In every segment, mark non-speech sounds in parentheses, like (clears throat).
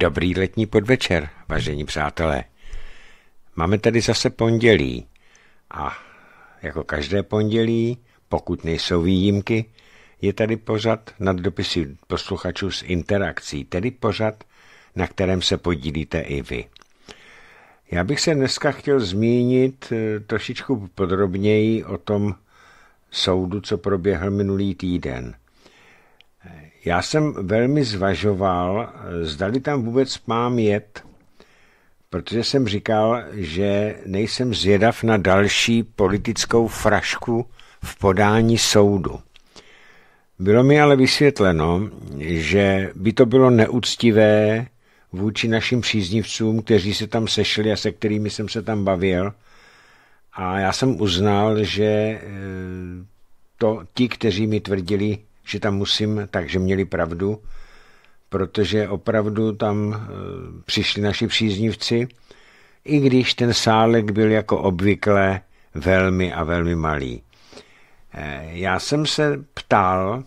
Dobrý letní podvečer, vážení přátelé. Máme tady zase pondělí a jako každé pondělí, pokud nejsou výjimky, je tady pořad nad dopisy posluchačů s interakcí, tedy pořad, na kterém se podílíte i vy. Já bych se dneska chtěl zmínit eh, trošičku podrobněji o tom soudu, co proběhl minulý týden – já jsem velmi zvažoval, zdali tam vůbec mám jet, protože jsem říkal, že nejsem zvědav na další politickou frašku v podání soudu. Bylo mi ale vysvětleno, že by to bylo neúctivé vůči našim příznivcům, kteří se tam sešli a se kterými jsem se tam bavil. A já jsem uznal, že eh, to ti, kteří mi tvrdili, že tam musím, takže měli pravdu, protože opravdu tam eh, přišli naši příznivci, i když ten sálek byl jako obvykle velmi a velmi malý. Eh, já jsem se ptal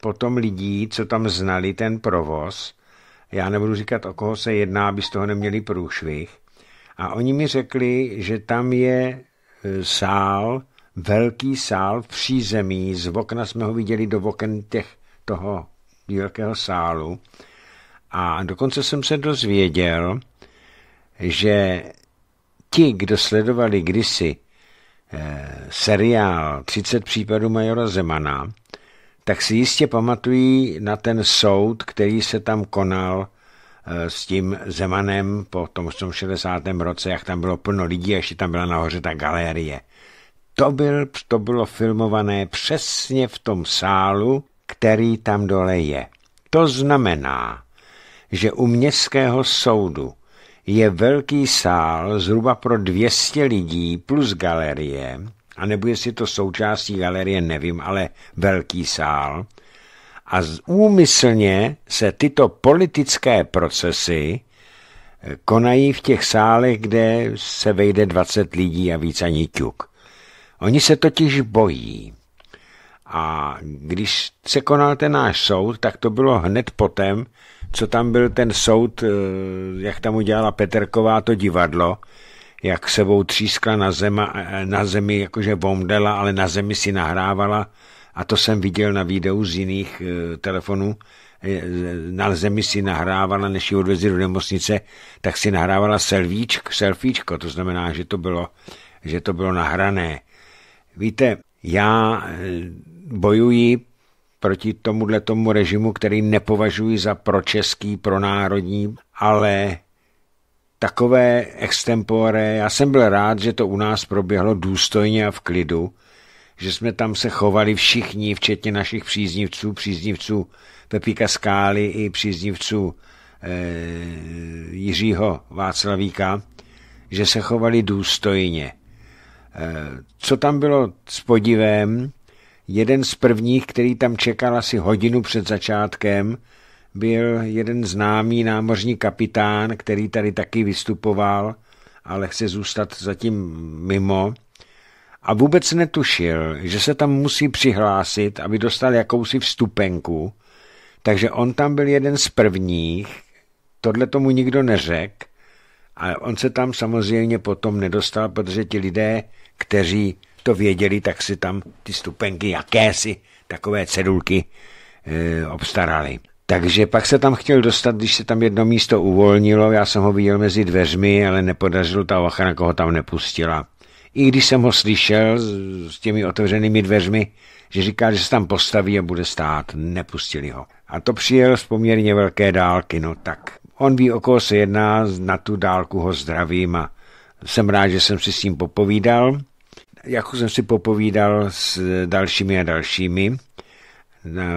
potom lidí, co tam znali ten provoz, já nebudu říkat, o koho se jedná, aby z toho neměli průšvih, a oni mi řekli, že tam je eh, sál velký sál v přízemí, z okna jsme ho viděli do oken těch, toho velkého sálu a dokonce jsem se dozvěděl, že ti, kdo sledovali kdysi eh, seriál 30 případů Majora Zemana, tak si jistě pamatují na ten soud, který se tam konal eh, s tím Zemanem po tom 60. roce, jak tam bylo plno lidí, a ještě tam byla nahoře ta galerie. To, byl, to bylo filmované přesně v tom sálu, který tam dole je. To znamená, že u městského soudu je velký sál zhruba pro 200 lidí plus galerie, a nebo jestli to součástí galerie, nevím, ale velký sál. A úmyslně se tyto politické procesy eh, konají v těch sálech, kde se vejde 20 lidí a víc ani ťuk. Oni se totiž bojí. A když se konal ten náš soud, tak to bylo hned potom, co tam byl ten soud, eh, jak tam udělala Peterková to divadlo, jak sebou třískla na, zema, eh, na zemi, jakože bomdela, ale na zemi si nahrávala a to jsem viděl na videu z jiných eh, telefonů, na zemi si nahrávala, než ji odvezli do nemocnice, tak si nahrávala selvíčk, selfiečko, to znamená, že to bylo, že to bylo nahrané. Víte, já eh, bojuji proti tomuhle tomu režimu, který nepovažuji za pročeský, pronárodní, ale takové extempore, já jsem byl rád, že to u nás proběhlo důstojně a v klidu, že jsme tam se chovali všichni, včetně našich příznivců, příznivců Pepíka Skály i příznivců eh, Jiřího Václavíka, že se chovali důstojně. Eh, co tam bylo s podivem, jeden z prvních, který tam čekal asi hodinu před začátkem, byl jeden známý námořní kapitán, který tady taky vystupoval, ale chce zůstat zatím mimo. A vůbec netušil, že se tam musí přihlásit, aby dostal jakousi vstupenku. Takže on tam byl jeden z prvních, tohle tomu nikdo neřekl, a on se tam samozřejmě potom nedostal, protože ti lidé, kteří to věděli, tak si tam ty stupenky jakési, takové cedulky e, obstarali. Takže pak se tam chtěl dostat, když se tam jedno místo uvolnilo, já jsem ho viděl mezi dveřmi, ale nepodařilo, ta ochrana, ho tam nepustila. I když jsem ho slyšel s těmi otevřenými dveřmi, že říká, že se tam postaví a bude stát, nepustili ho. A to přijel z poměrně velké dálky, no tak On ví, o koho se jedná, na tu dálku ho zdravím a jsem rád, že jsem si s ním popovídal. Jako jsem si popovídal s dalšími a dalšími.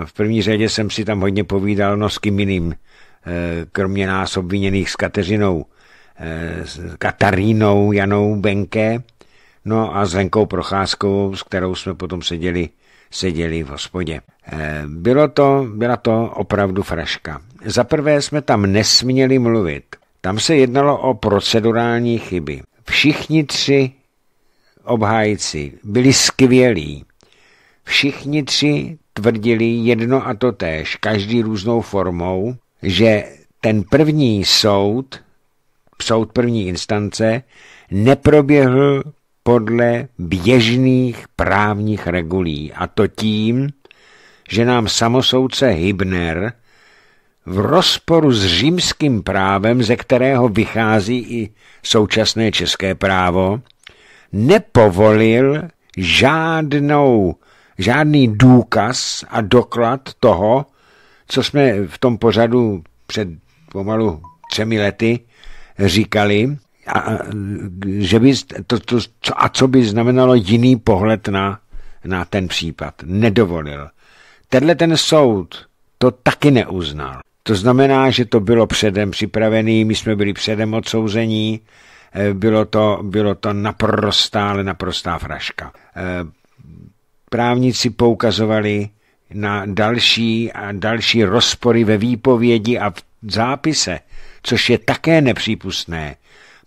V první řadě jsem si tam hodně povídal, no s kým jiným, eh, kromě nás obviněných s Kateřinou, eh, s Katarínou Janou Benke, no a s Lenkou Procházkou, s kterou jsme potom seděli seděli v hospodě. Eh, bylo to, byla to opravdu fraška. Za prvé jsme tam nesměli mluvit. Tam se jednalo o procedurální chyby. Všichni tři obhájci byli skvělí. Všichni tři tvrdili jedno a to též, každý různou formou, že ten první soud, soud první instance, neproběhl podle běžných právních regulí. A to tím, že nám samosoudce Hybner v rozporu s římským právem, ze kterého vychází i současné české právo, nepovolil žádnou, žádný důkaz a doklad toho, co jsme v tom pořadu před pomalu třemi lety říkali, a, že by, to, to, a co by znamenalo jiný pohled na, na ten případ. Nedovolil. Tenhle ten soud to taky neuznal. To znamená, že to bylo předem připravené, my jsme byli předem odsouzení, eh, bylo to, bylo to naprostá, ale naprostá fraška. Eh, právníci poukazovali na další a další rozpory ve výpovědi a v zápise, což je také nepřípustné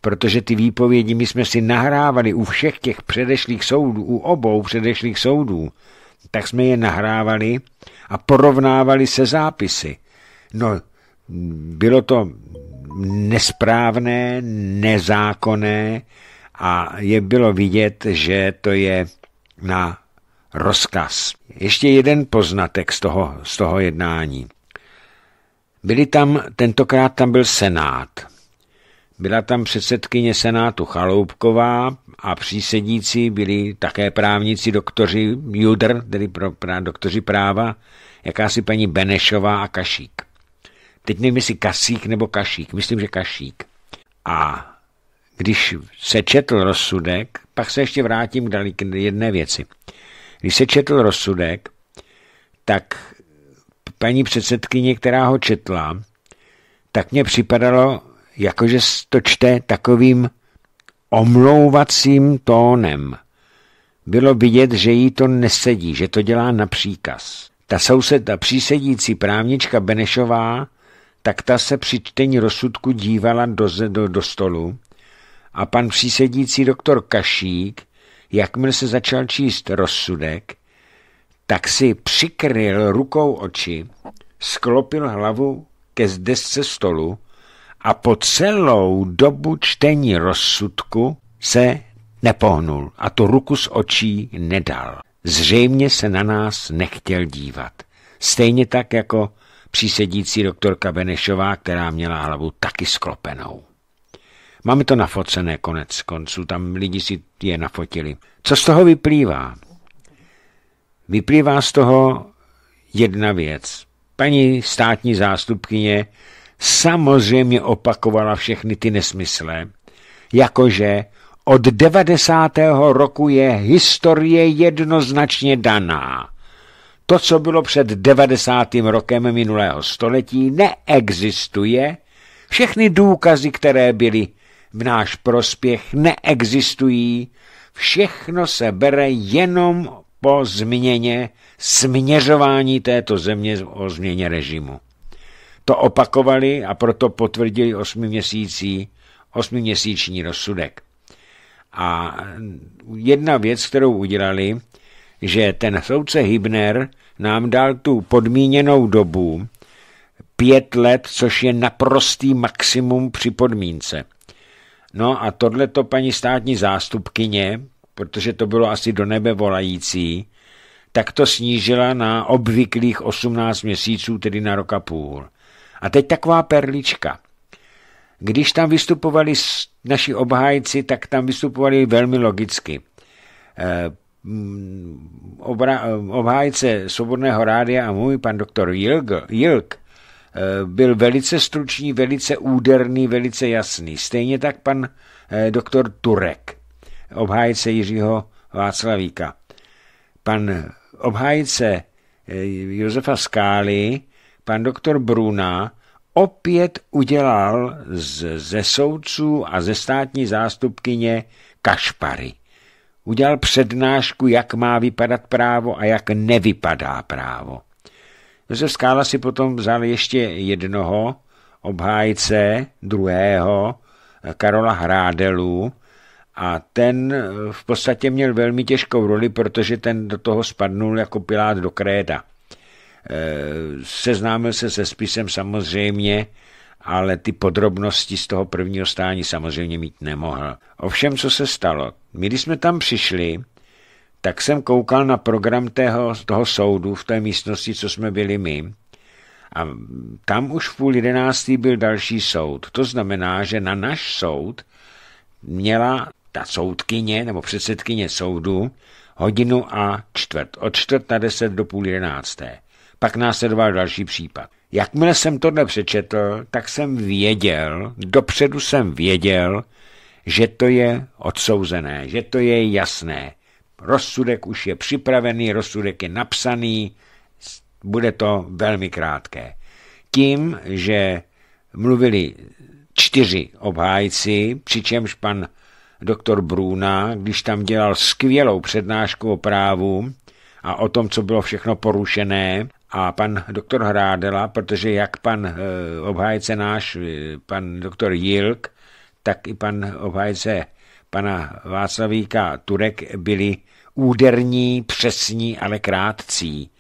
protože ty výpovědi my jsme si nahrávali u všech těch předešlých soudů, u obou předešlých soudů, tak jsme je nahrávali a porovnávali se zápisy. No, bylo to nesprávné, nezákonné a je bylo vidět, že to je na rozkaz. Ještě jeden poznatek z toho, z toho jednání. Byli tam, tentokrát tam byl senát. Byla tam předsedkyně Senátu Chaloupková a přísedící byli také právníci doktoři Judr, tedy pro, pra, doktoři práva, jakási paní Benešová a Kašík. Teď nevím, jestli Kasík nebo Kašík, myslím, že Kašík. A když se četl rozsudek, pak se ještě vrátím k jedné věci. Když se četl rozsudek, tak paní předsedkyně, která ho četla, tak mě připadalo, jakože to čte takovým omlouvacím tónem. Bylo vidět, že jí to nesedí, že to dělá na příkaz. Ta soused, přísedící právnička Benešová, tak ta se při čtení rozsudku dívala do, do, do stolu a pan přísedící doktor Kašík, jakmile se začal číst rozsudek, tak si přikryl rukou oči, sklopil hlavu ke zdesce stolu a po celou dobu čtení rozsudku se nepohnul a tu ruku z očí nedal. Zřejmě se na nás nechtěl dívat. Stejně tak jako přísedící doktorka Benešová, která měla hlavu taky sklopenou. Máme to nafocené konec konců, tam lidi si je nafotili. Co z toho vyplývá? Vyplývá z toho jedna věc. Paní státní zástupkyně samozřejmě opakovala všechny ty nesmysle, jakože od 90. roku je historie jednoznačně daná. To, co bylo před 90. rokem minulého století, neexistuje. Všechny důkazy, které byly v náš prospěch, neexistují. Všechno se bere jenom po změně směřování této země o změně režimu. To opakovali a proto potvrdili osmiměsíční osmiměsíční rozsudek. A jedna věc, kterou udělali, že ten soudce Hybner nám dal tu podmíněnou dobu pět let, což je naprostý maximum při podmínce. No a tohle to paní státní zástupkyně, protože to bylo asi do nebe volající, tak to snížila na obvyklých 18 měsíců, tedy na roka půl. A teď taková perlička. Když tam vystupovali naši obhájci, tak tam vystupovali velmi logicky. E, mm, obra, obhájce Svobodného rádia a můj pan doktor Jilk, Jilk e, byl velice stručný, velice úderný, velice jasný. Stejně tak pan e, doktor Turek, obhájce Jiřího Václavíka. Pan obhájce Josefa Skály pan doktor Bruna opět udělal z, ze soudců a ze státní zástupkyně kašpary. Udělal přednášku, jak má vypadat právo a jak nevypadá právo. Josef Skála si potom vzal ještě jednoho obhájce, druhého, Karola Hrádelu, a ten v podstatě měl velmi těžkou roli, protože ten do toho spadnul jako Pilát do kréda. Eh, seznámil se se spisem samozřejmě, ale ty podrobnosti z toho prvního stání samozřejmě mít nemohl. Ovšem, co se stalo? My, když jsme tam přišli, tak jsem koukal na program tého, toho soudu v té místnosti, co jsme byli my, a tam už v půl jedenáctý byl další soud. To znamená, že na náš soud měla ta soudkyně nebo předsedkyně soudu hodinu a čtvrt. Od čtvrt na deset do půl jedenácté. Pak následoval další případ. Jakmile jsem tohle přečetl, tak jsem věděl, dopředu jsem věděl, že to je odsouzené, že to je jasné. Rozsudek už je připravený, rozsudek je napsaný, bude to velmi krátké. Tím, že mluvili čtyři obhájci, přičemž pan doktor Bruna, když tam dělal skvělou přednášku o právu a o tom, co bylo všechno porušené a pan doktor Hrádela, protože jak pan eh, obhájce náš, eh, pan doktor Jilk, tak i pan obhájce pana Václavíka Turek byli úderní, přesní, ale krátcí.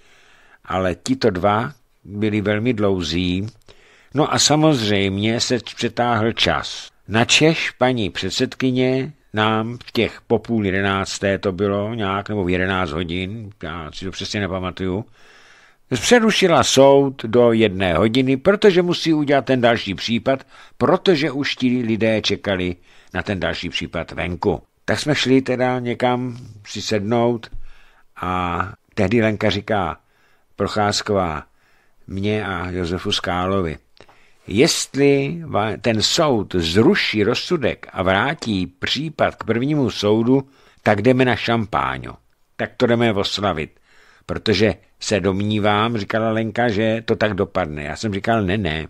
Ale tito dva byli velmi dlouzí. No a samozřejmě se přetáhl čas. Na Češ paní předsedkyně nám v těch po půl jedenácté to bylo nějak, nebo v jedenáct hodin, já si to přesně nepamatuju, Přerušila soud do jedné hodiny, protože musí udělat ten další případ, protože už ti lidé čekali na ten další případ venku. Tak jsme šli teda někam si sednout a tehdy Lenka říká Procházková mě a Josefu Skálovi, jestli ten soud zruší rozsudek a vrátí případ k prvnímu soudu, tak jdeme na šampáňo. Tak to jdeme oslavit, protože se domnívám, říkala Lenka, že to tak dopadne. Já jsem říkal, ne, ne.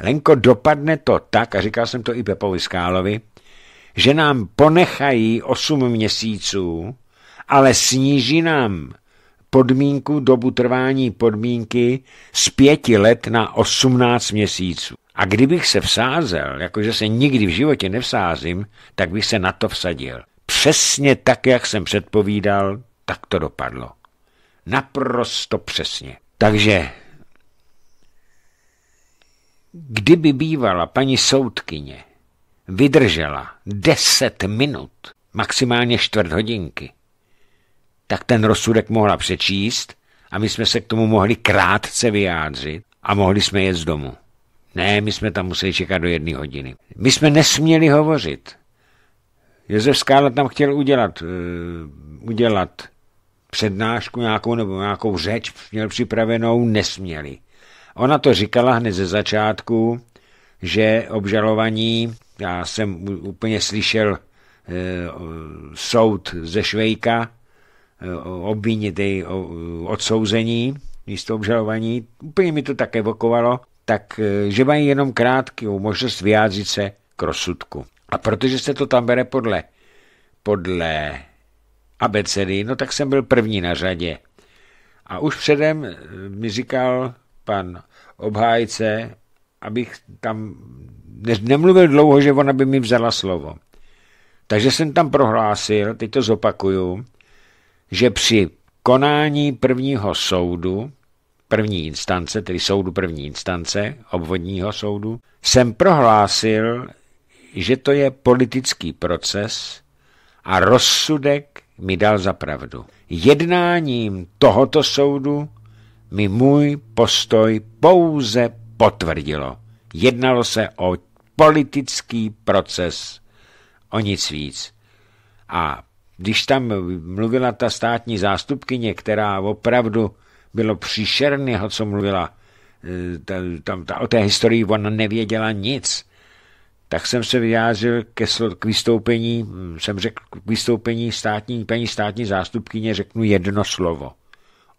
Lenko, dopadne to tak, a říkal jsem to i Pepovi Skálovi, že nám ponechají 8 měsíců, ale sníží nám podmínku, dobu trvání podmínky z pěti let na 18 měsíců. A kdybych se vsázel, jakože se nikdy v životě nevsázím, tak bych se na to vsadil. Přesně tak, jak jsem předpovídal, tak to dopadlo naprosto přesně. Takže kdyby bývala paní soudkyně vydržela deset minut, maximálně čtvrt hodinky, tak ten rozsudek mohla přečíst a my jsme se k tomu mohli krátce vyjádřit a mohli jsme jet z domu. Ne, my jsme tam museli čekat do jedné hodiny. My jsme nesměli hovořit. Josef Skála tam chtěl udělat, uh, udělat přednášku nějakou nebo nějakou řeč měl připravenou, nesměli. Ona to říkala hned ze začátku, že obžalovaní, já jsem úplně slyšel e, soud ze Švejka, e, obvinit jej odsouzení místo obžalovaní, úplně mi to tak evokovalo, tak e, že mají jenom krátkou možnost vyjádřit se k rozsudku. A protože se to tam bere podle, podle abecedy, no tak jsem byl první na řadě. A už předem eh, mi říkal pan obhájce, abych tam nemluvil dlouho, že ona by mi vzala slovo. Takže jsem tam prohlásil, teď to zopakuju, že při konání prvního soudu, první instance, tedy soudu první instance, obvodního soudu, jsem prohlásil, že to je politický proces a rozsudek mi dal za pravdu. Jednáním tohoto soudu mi můj postoj pouze potvrdilo. Jednalo se o politický proces, o nic víc. A když tam mluvila ta státní zástupkyně, která opravdu bylo příšerného, co mluvila, eh, ta, tam ta, o té historii ona nevěděla nic tak jsem se vyjádřil ke, k vystoupení, hm, jsem řekl k vystoupení státní, paní státní zástupkyně řeknu jedno slovo.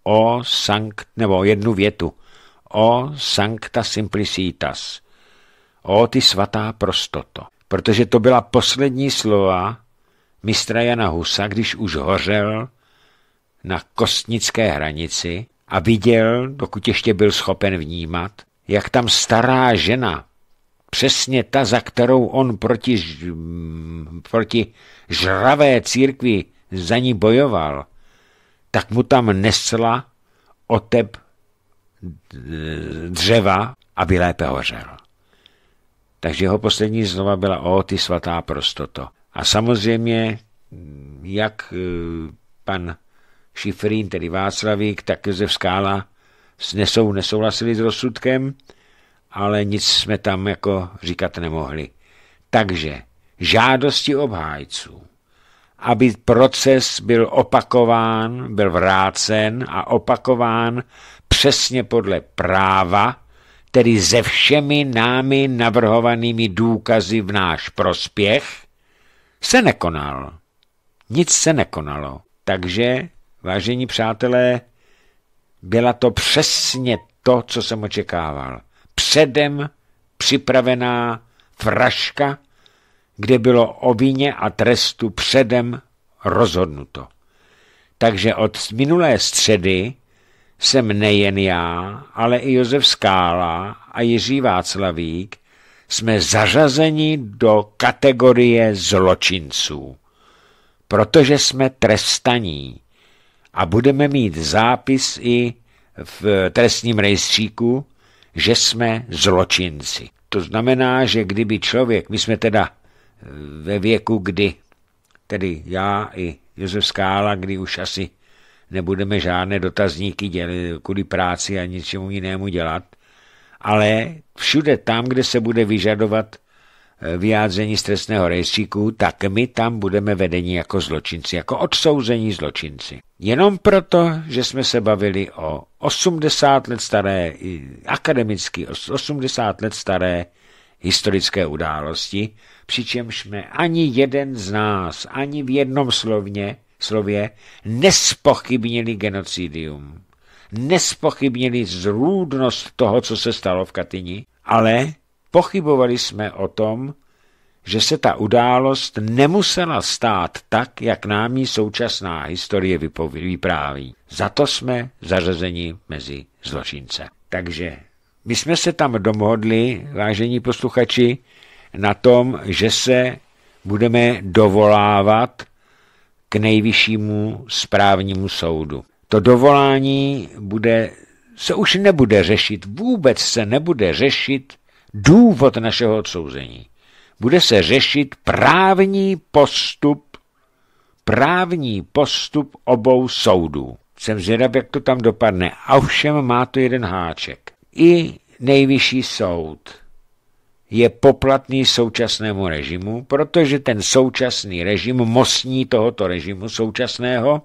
O sankt, nebo jednu větu. O sancta simplicitas. O ty svatá prostoto. Protože to byla poslední slova mistra Jana Husa, když už hořel na kostnické hranici a viděl, dokud ještě byl schopen vnímat, jak tam stará žena přesně ta, za kterou on proti, proti žravé církvi za ní bojoval, tak mu tam nesla otep eh, dřeva, aby lépe hořel. Takže jeho poslední znova byla o ty svatá prostoto. A samozřejmě, jak eh, pan Šifrín, tedy Václavík, tak Josef Skála nesou, nesouhlasili s rozsudkem, ale nic jsme tam jako říkat nemohli. Takže žádosti obhájců, aby proces byl opakován, byl vrácen a opakován přesně podle práva, tedy se všemi námi navrhovanými důkazy v náš prospěch, se nekonal. Nic se nekonalo. Takže, vážení přátelé, byla to přesně to, co jsem očekával předem připravená fraška, kde bylo o vině a trestu předem rozhodnuto. Takže od minulé středy jsem nejen já, ale i Josef Skála a Jiří Václavík jsme zařazeni do kategorie zločinců, protože jsme trestaní a budeme mít zápis i v trestním rejstříku, že jsme zločinci. To znamená, že kdyby člověk, my jsme teda eh, ve věku, kdy, tedy já i Josef Skála, kdy už asi nebudeme žádné dotazníky dělat, kvůli práci a ničemu jinému dělat, ale všude tam, kde se bude vyžadovat Eh, vyjádření z trestného rejstříku, tak my tam budeme vedeni jako zločinci, jako odsouzení zločinci. Jenom proto, že jsme se bavili o 80 let staré, akademicky 80 let staré historické události, přičemž jsme ani jeden z nás, ani v jednom slovně, slově nespochybnili genocidium. Nespochybnili zrůdnost toho, co se stalo v Katyni, ale Pochybovali jsme o tom, že se ta událost nemusela stát tak, jak nám ji současná historie vypráví. Za to jsme zařazeni mezi zločince. Takže my jsme se tam domhodli, vážení posluchači, na tom, že se budeme dovolávat k nejvyššímu správnímu soudu. To dovolání bude, se už nebude řešit, vůbec se nebude řešit důvod našeho odsouzení. Bude se řešit právní postup, právní postup obou soudů. Jsem zvědav, jak to tam dopadne. A ovšem má to jeden háček. I nejvyšší soud je poplatný současnému režimu, protože ten současný režim, mostní tohoto režimu současného,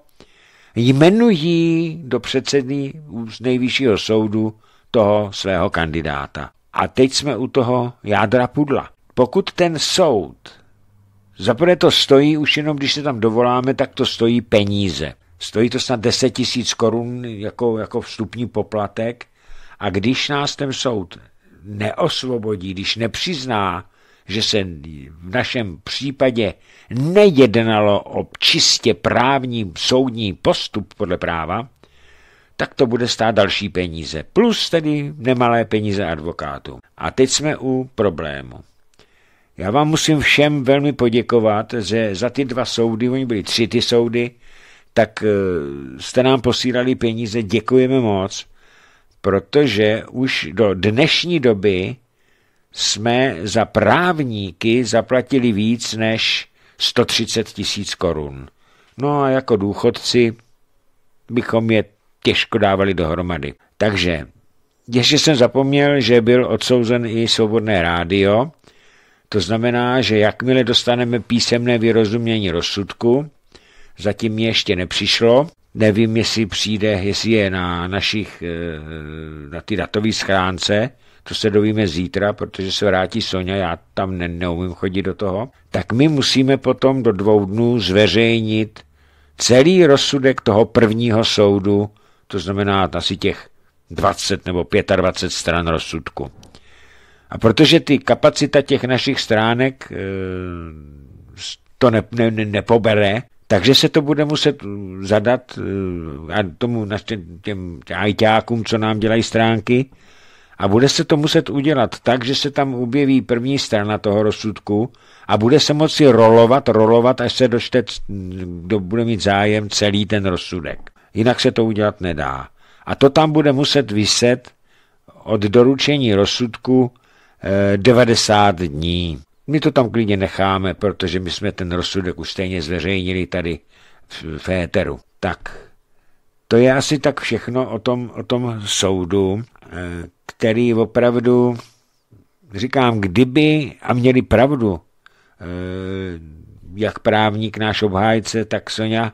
jmenují do předsedy z nejvyššího soudu toho svého kandidáta. A teď jsme u toho jádra pudla. Pokud ten soud, zaprvé to stojí, už jenom když se tam dovoláme, tak to stojí peníze. Stojí to snad 10 tisíc korun jako, jako vstupní poplatek a když nás ten soud neosvobodí, když nepřizná, že se v našem případě nejednalo o čistě právní soudní postup podle práva, tak to bude stát další peníze, plus tedy nemalé peníze advokátům. A teď jsme u problému. Já vám musím všem velmi poděkovat, že za ty dva soudy, oni byly tři ty soudy, tak eh, jste nám posílali peníze, děkujeme moc, protože už do dnešní doby jsme za právníky zaplatili víc než 130 tisíc korun. No a jako důchodci bychom je těžko dávali dohromady. Takže ještě jsem zapomněl, že byl odsouzen i svobodné rádio, to znamená, že jakmile dostaneme písemné vyrozumění rozsudku, zatím ještě nepřišlo, nevím, jestli přijde, jestli je na našich, eh, na ty datové schránce, to se dovíme zítra, protože se vrátí Sonja, já tam ne, neumím chodit do toho, tak my musíme potom do dvou dnů zveřejnit celý rozsudek toho prvního soudu to znamená asi těch 20 nebo 25 stran rozsudku. A protože ty kapacita těch našich stránek eh, to ne, ne, nepobere, takže se to bude muset eh, zadat eh, a tomu těm, těm ajťákům, co nám dělají stránky, a bude se to muset udělat tak, že se tam objeví první strana toho rozsudku a bude se moci rolovat, rolovat, až se dočte, kdo bude mít zájem celý ten rozsudek jinak se to udělat nedá. A to tam bude muset vyset od doručení rozsudku 90 eh, dní. My to tam klidně necháme, protože my jsme ten rozsudek už stejně zveřejnili tady v Féteru. Tak, to je asi tak všechno o tom, o tom soudu, eh, který opravdu, říkám, kdyby, a měli pravdu, eh, jak právník náš obhájce, tak Sonja,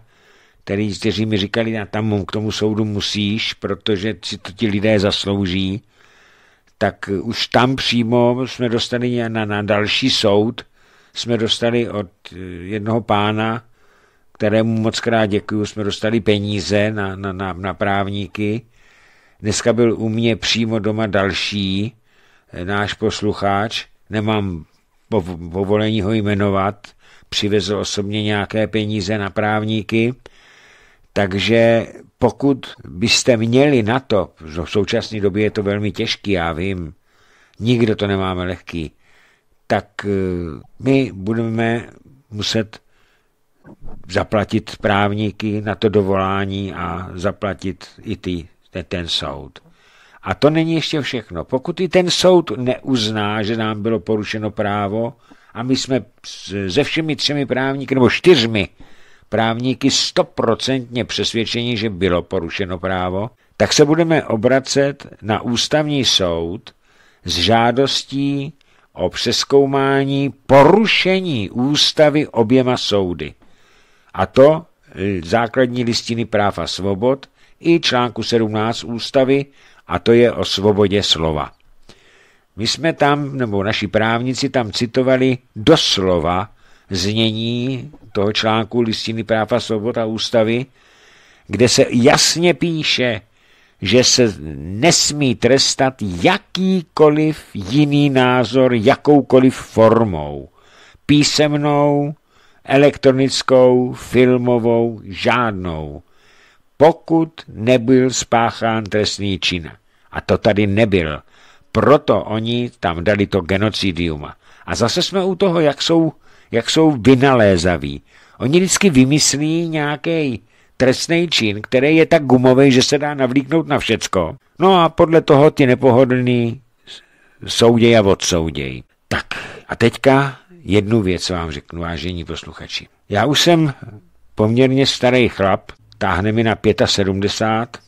který, kteří mi říkali, na tam k tomu soudu musíš, protože si to ti lidé zaslouží, tak už tam přímo jsme dostali na, na další soud, jsme dostali od eh, jednoho pána, kterému moc krát děkuju, jsme dostali peníze na, na, na, na právníky. Dneska byl u mě přímo doma další eh, náš poslucháč, nemám povolení ho jmenovat, přivezl osobně nějaké peníze na právníky, takže pokud byste měli na to, v současné době je to velmi těžký, já vím, nikdo to nemáme lehký, tak eh, my budeme muset zaplatit právníky na to dovolání a zaplatit i ty, ten, ten soud. A to není ještě všechno. Pokud i ten soud neuzná, že nám bylo porušeno právo a my jsme se všemi třemi právníky, nebo čtyřmi právníky stoprocentně přesvědčení, že bylo porušeno právo, tak se budeme obracet na ústavní soud s žádostí o přeskoumání porušení ústavy oběma soudy. A to základní listiny práv a svobod i článku 17 ústavy, a to je o svobodě slova. My jsme tam, nebo naši právníci tam citovali doslova znění toho článku listiny práva svobod a ústavy, kde se jasně píše, že se nesmí trestat jakýkoliv jiný názor, jakoukoliv formou. Písemnou, elektronickou, filmovou, žádnou. Pokud nebyl spáchán trestný čin. A to tady nebyl. Proto oni tam dali to genocidium. A zase jsme u toho, jak jsou jak jsou vynalézaví. Oni vždycky vymyslí nějaký trestný čin, který je tak gumový, že se dá navlíknout na všecko. No a podle toho ty nepohodlný souděj a odsouděj. Tak a teďka jednu věc vám řeknu, vážení posluchači. Já už jsem poměrně starý chlap, táhne mi na 75,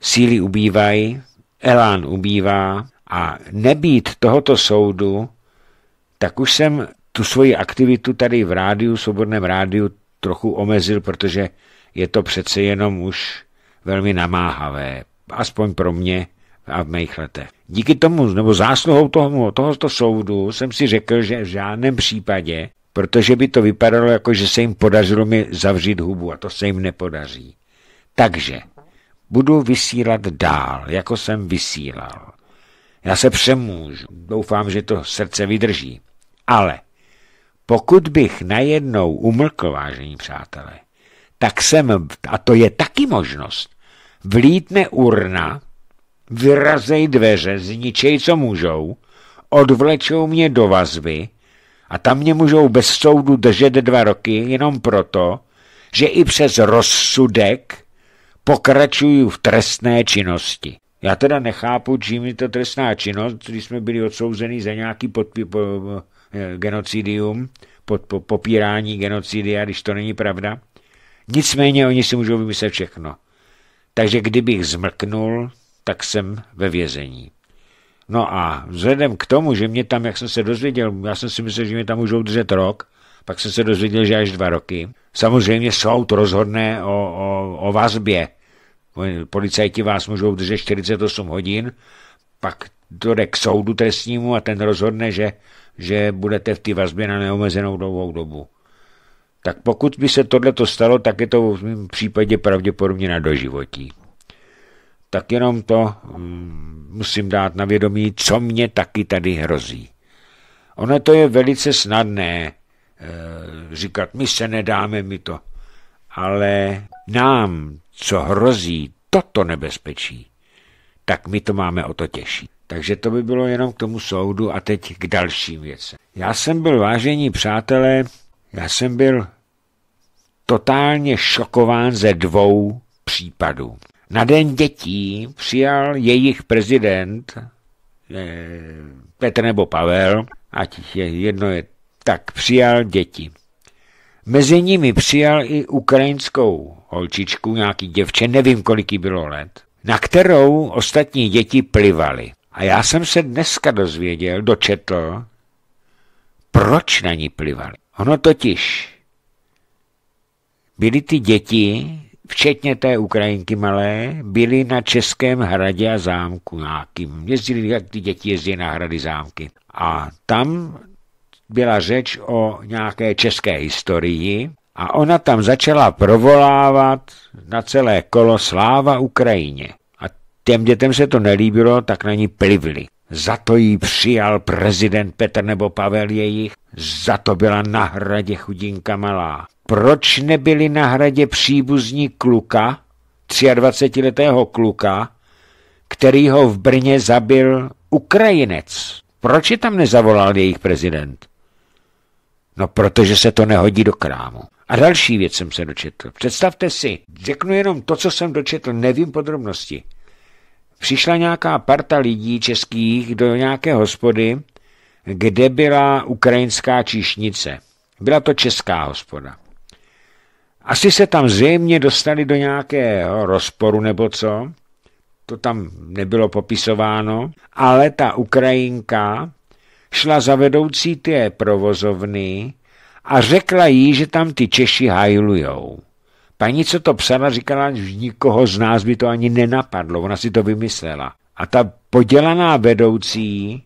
síly ubývají, elán ubývá a nebýt tohoto soudu, tak už jsem tu svoji aktivitu tady v rádiu, svobodném rádiu, trochu omezil, protože je to přece jenom už velmi namáhavé, aspoň pro mě a v mých letech. Díky tomu, nebo zásluhou tomu, tohoto soudu jsem si řekl, že v žádném případě, protože by to vypadalo jako, že se jim podařilo mi zavřít hubu a to se jim nepodaří. Takže budu vysílat dál, jako jsem vysílal. Já se přemůžu, doufám, že to srdce vydrží. Ale pokud bych najednou umlkl, vážení přátelé, tak jsem, a to je taky možnost, vlítne urna, vyrazej dveře, zničej, co můžou, odvlečou mě do vazby a tam mě můžou bez soudu držet dva roky jenom proto, že i přes rozsudek pokračuju v trestné činnosti. Já teda nechápu, čím je to trestná činnost, když jsme byli odsouzeni za nějaký podpí, po, Eh, genocidium, pod popírání genocidia, když to není pravda. Nicméně oni si můžou vymyslet všechno. Takže kdybych zmrknul, tak jsem ve vězení. No a vzhledem k tomu, že mě tam, jak jsem se dozvěděl, já jsem si myslel, že mě tam můžou držet rok, pak jsem se dozvěděl, že až dva roky. Samozřejmě soud rozhodne o, o, o vazbě. Policajti vás můžou držet 48 hodin, pak to jde k soudu trestnímu a ten rozhodne, že že budete v té vazbě na neomezenou dlouhou dobu. Tak pokud by se to stalo, tak je to v mém případě pravděpodobně na doživotí. Tak jenom to mm, musím dát na vědomí, co mě taky tady hrozí. Ono to je velice snadné e, říkat, my se nedáme, my to. Ale nám, co hrozí toto nebezpečí, tak my to máme o to těšit. Takže to by bylo jenom k tomu soudu a teď k dalším věcem. Já jsem byl, vážení přátelé, já jsem byl totálně šokován ze dvou případů. Na den dětí přijal jejich prezident eh, Petr nebo Pavel, ať je jedno je, tak přijal děti. Mezi nimi přijal i ukrajinskou holčičku, nějaký děvče, nevím, kolik jí bylo let, na kterou ostatní děti plivaly. A já jsem se dneska dozvěděl, dočetl, proč na ní plivali. Ono totiž byly ty děti, včetně té Ukrajinky malé, byly na Českém hradě a zámku nějakým. Jezdili, jak ty děti jezdí na hrady zámky. A tam byla řeč o nějaké české historii a ona tam začala provolávat na celé kolo sláva Ukrajině. Těm dětem se to nelíbilo, tak na ní plivli. Za to jí přijal prezident Petr nebo Pavel jejich, za to byla na hradě chudinka malá. Proč nebyli na hradě příbuzní kluka, 23-letého kluka, který ho v Brně zabil Ukrajinec? Proč je tam nezavolal jejich prezident? No, protože se to nehodí do krámu. A další věc jsem se dočetl. Představte si, řeknu jenom to, co jsem dočetl, nevím podrobnosti přišla nějaká parta lidí českých do nějaké hospody, kde byla ukrajinská číšnice. Byla to česká hospoda. Asi se tam zřejmě dostali do nějakého rozporu nebo co, to tam nebylo popisováno, ale ta Ukrajinka šla za vedoucí té provozovny a řekla jí, že tam ty Češi hajlujou. Paní, co to psala, říkala, že nikoho z nás by to ani nenapadlo, ona si to vymyslela. A ta podělaná vedoucí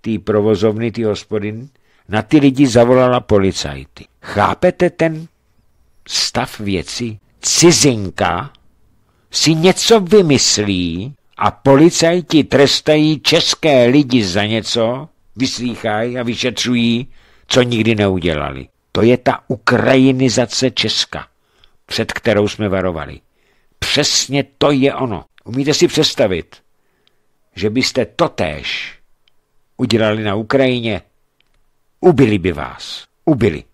té provozovny, té hospodin, na ty lidi zavolala policajty. Chápete ten stav věci? Cizinka si něco vymyslí a policajti trestají české lidi za něco, vyslýchají a vyšetřují, co nikdy neudělali. To je ta ukrajinizace Česka před kterou jsme varovali. Přesně to je ono. Umíte si představit, že byste totéž udělali na Ukrajině? Ubili by vás. Ubili.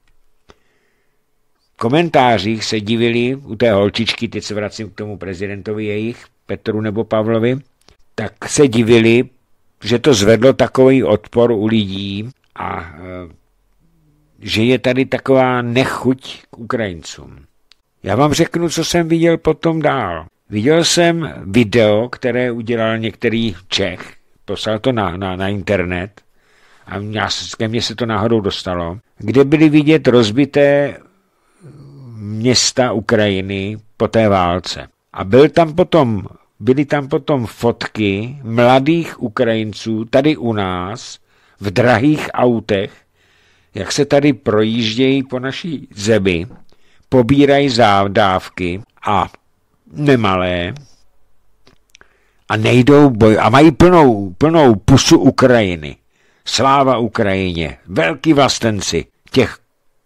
V komentářích se divili u té holčičky, teď se vracím k tomu prezidentovi jejich, Petru nebo Pavlovi, tak se divili, že to zvedlo takový odpor u lidí a e, že je tady taková nechuť k Ukrajincům. Já vám řeknu, co jsem viděl potom dál. Viděl jsem video, které udělal některý Čech, poslal to na, na, na internet a mě, ke mně se to náhodou dostalo, kde byly vidět rozbité města Ukrajiny po té válce. A byl tam potom, byly tam potom fotky mladých Ukrajinců tady u nás v drahých autech, jak se tady projíždějí po naší zemi pobírají dávky a nemalé a nejdou boj a mají plnou, plnou pusu Ukrajiny. Sláva Ukrajině, velký vlastenci. Těch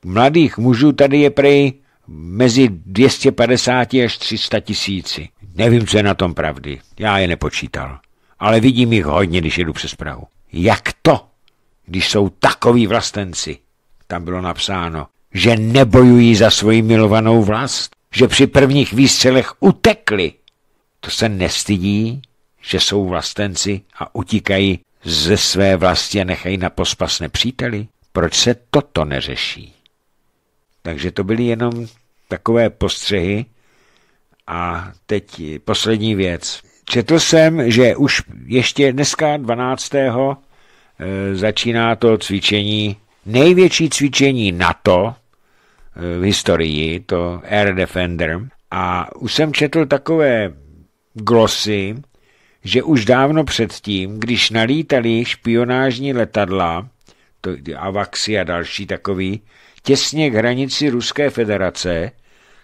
mladých mužů tady je prej mezi 250 až 300 tisíci. Nevím, co je na tom pravdy. Já je nepočítal. Ale vidím jich hodně, když jedu přes Prahu. Jak to, když jsou takový vlastenci? Tam bylo napsáno, že nebojují za svoji milovanou vlast, že při prvních výstřelech utekli. To se nestydí, že jsou vlastenci a utíkají ze své vlasti a nechají na pospas nepříteli? Proč se toto neřeší? Takže to byly jenom takové postřehy. A teď poslední věc. Četl jsem, že už ještě dneska 12. Eh, začíná to cvičení největší cvičení NATO eh, v historii, to Air Defender. A už jsem četl takové glosy, že už dávno předtím, když nalítali špionážní letadla, to, Avaxi a další takový, těsně k hranici Ruské federace,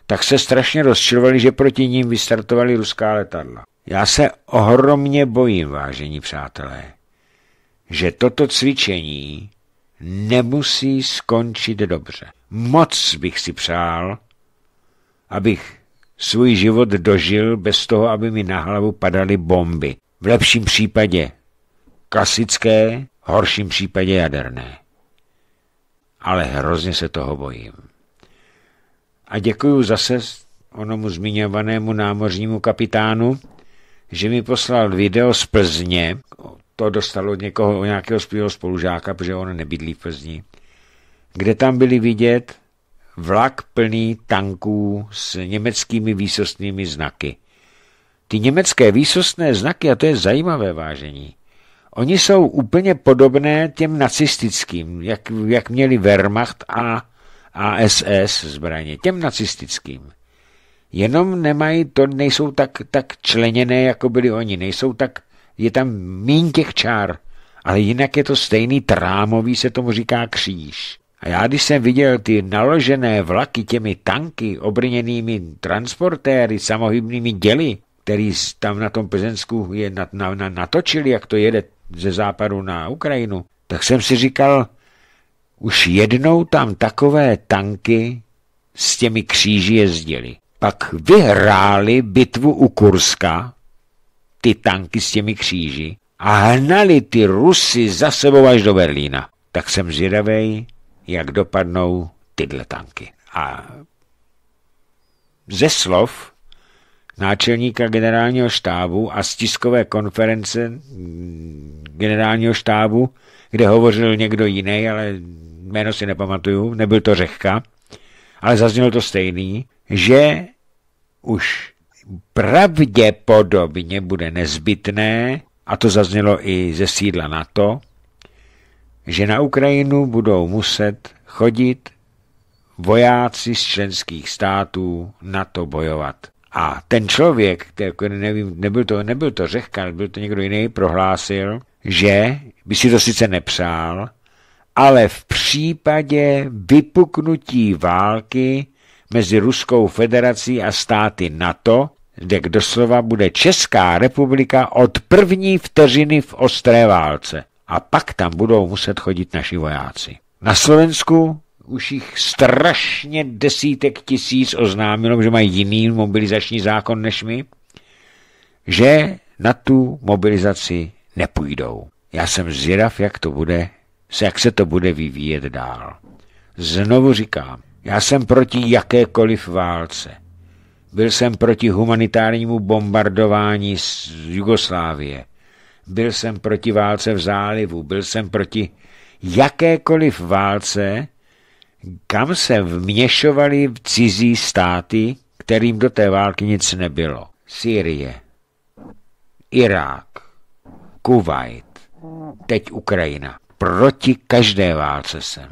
tak se strašně rozčilovali, že proti ním vystartovali ruská letadla. Já se ohromně bojím, vážení přátelé, že toto cvičení nemusí skončit dobře. Moc bych si přál, abych svůj život dožil bez toho, aby mi na hlavu padaly bomby. V lepším případě klasické, v horším případě jaderné. Ale hrozně se toho bojím. A děkuji zase onomu zmiňovanému námořnímu kapitánu, že mi poslal video z Plzně to dostal od někoho, od nějakého svého spolužáka, protože on nebydlí v Plzni, kde tam byli vidět vlak plný tanků s německými výsostnými znaky. Ty německé výsostné znaky, a to je zajímavé vážení, oni jsou úplně podobné těm nacistickým, jak, jak měli Wehrmacht a, a SS zbraně, těm nacistickým. Jenom nemají, to nejsou tak, tak členěné, jako byli oni, nejsou tak je tam míň těch čár, ale jinak je to stejný trámový, se tomu říká kříž. A já když jsem viděl ty naložené vlaky těmi tanky, obrněnými transportéry, samohybnými děly, který tam na tom Plzeňsku je na, na, na, natočili, jak to jede ze západu na Ukrajinu, tak jsem si říkal, už jednou tam takové tanky s těmi kříži jezdili. Pak vyhráli bitvu u Kurska, ty tanky s těmi kříži a hnali ty Rusy za sebou až do Berlína. Tak jsem zvědavej, jak dopadnou tyhle tanky. A ze slov náčelníka generálního štábu a z tiskové konference generálního štábu, kde hovořil někdo jiný, ale jméno si nepamatuju, nebyl to Řehka, ale zaznělo to stejný, že už pravděpodobně bude nezbytné, a to zaznělo i ze sídla NATO, že na Ukrajinu budou muset chodit vojáci z členských států na to bojovat. A ten člověk, který jako nevím, nebyl to, nebyl to Řehka, byl to někdo jiný, prohlásil, že by si to sice nepřál, ale v případě vypuknutí války mezi Ruskou federací a státy NATO kde doslova bude Česká republika od první vteřiny v ostré válce. A pak tam budou muset chodit naši vojáci. Na Slovensku už jich strašně desítek tisíc oznámilo, že mají jiný mobilizační zákon než my, že na tu mobilizaci nepůjdou. Já jsem zvědav, jak to bude, jak se to bude vyvíjet dál. Znovu říkám, já jsem proti jakékoliv válce. Byl jsem proti humanitárnímu bombardování z Jugoslávie. Byl jsem proti válce v zálivu. Byl jsem proti jakékoliv válce, kam se vměšovali v cizí státy, kterým do té války nic nebylo. Sýrie, Irák, Kuwait, teď Ukrajina. Proti každé válce jsem.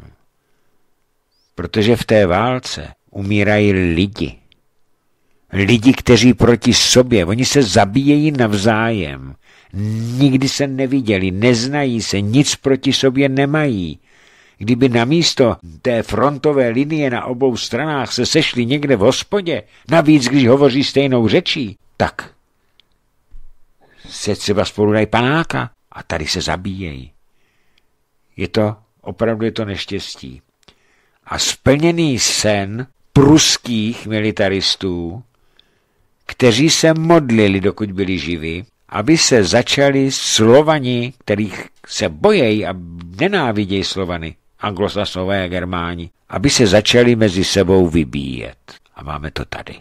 Protože v té válce umírají lidi lidi, kteří proti sobě, oni se zabíjejí navzájem. Nikdy se neviděli, neznají se, nic proti sobě nemají. Kdyby na místo té frontové linie na obou stranách se sešli někde v hospodě, navíc když hovoří stejnou řečí, tak se třeba spolu dají panáka a tady se zabíjejí. Je to, opravdu je to neštěstí. A splněný sen pruských militaristů kteří se modlili, dokud byli živi, aby se začali Slovani, kterých se bojejí a nenávidějí Slovany, anglosasové a germáni, aby se začali mezi sebou vybíjet. A máme to tady.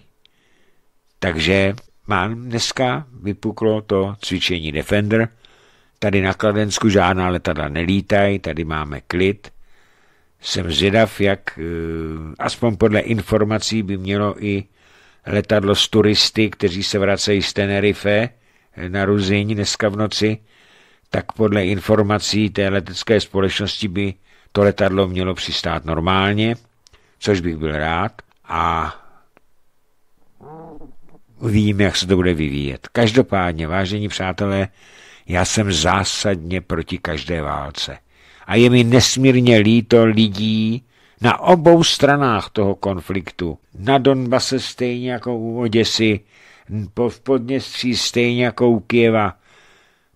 Takže mám dneska vypuklo to cvičení Defender. Tady na Kladensku žádná letadla nelítají, tady máme klid. Jsem zvědav, jak eh, aspoň podle informací by mělo i letadlo s turisty, kteří se vracejí z Tenerife eh, na Ruziň dneska v noci, tak podle informací té letecké společnosti by to letadlo mělo přistát normálně, což bych byl rád a vím, jak se to bude vyvíjet. Každopádně, vážení přátelé, já jsem zásadně proti každé válce. A je mi nesmírně líto lidí, na obou stranách toho konfliktu. Na Donbase stejně jako u Oděsy, v Podněstří stejně jako u Kieva,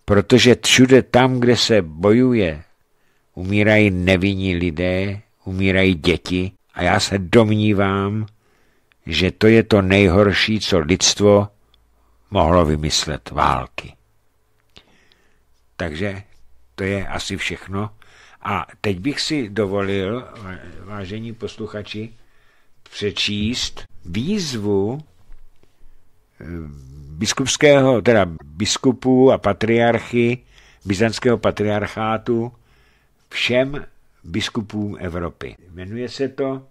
protože všude tam, kde se bojuje, umírají nevinní lidé, umírají děti a já se domnívám, že to je to nejhorší, co lidstvo mohlo vymyslet války. Takže to je asi všechno. A teď bych si dovolil, vážení posluchači, přečíst výzvu eh, biskupského, teda biskupů a patriarchy byzantského patriarchátu všem biskupům Evropy. Jmenuje se to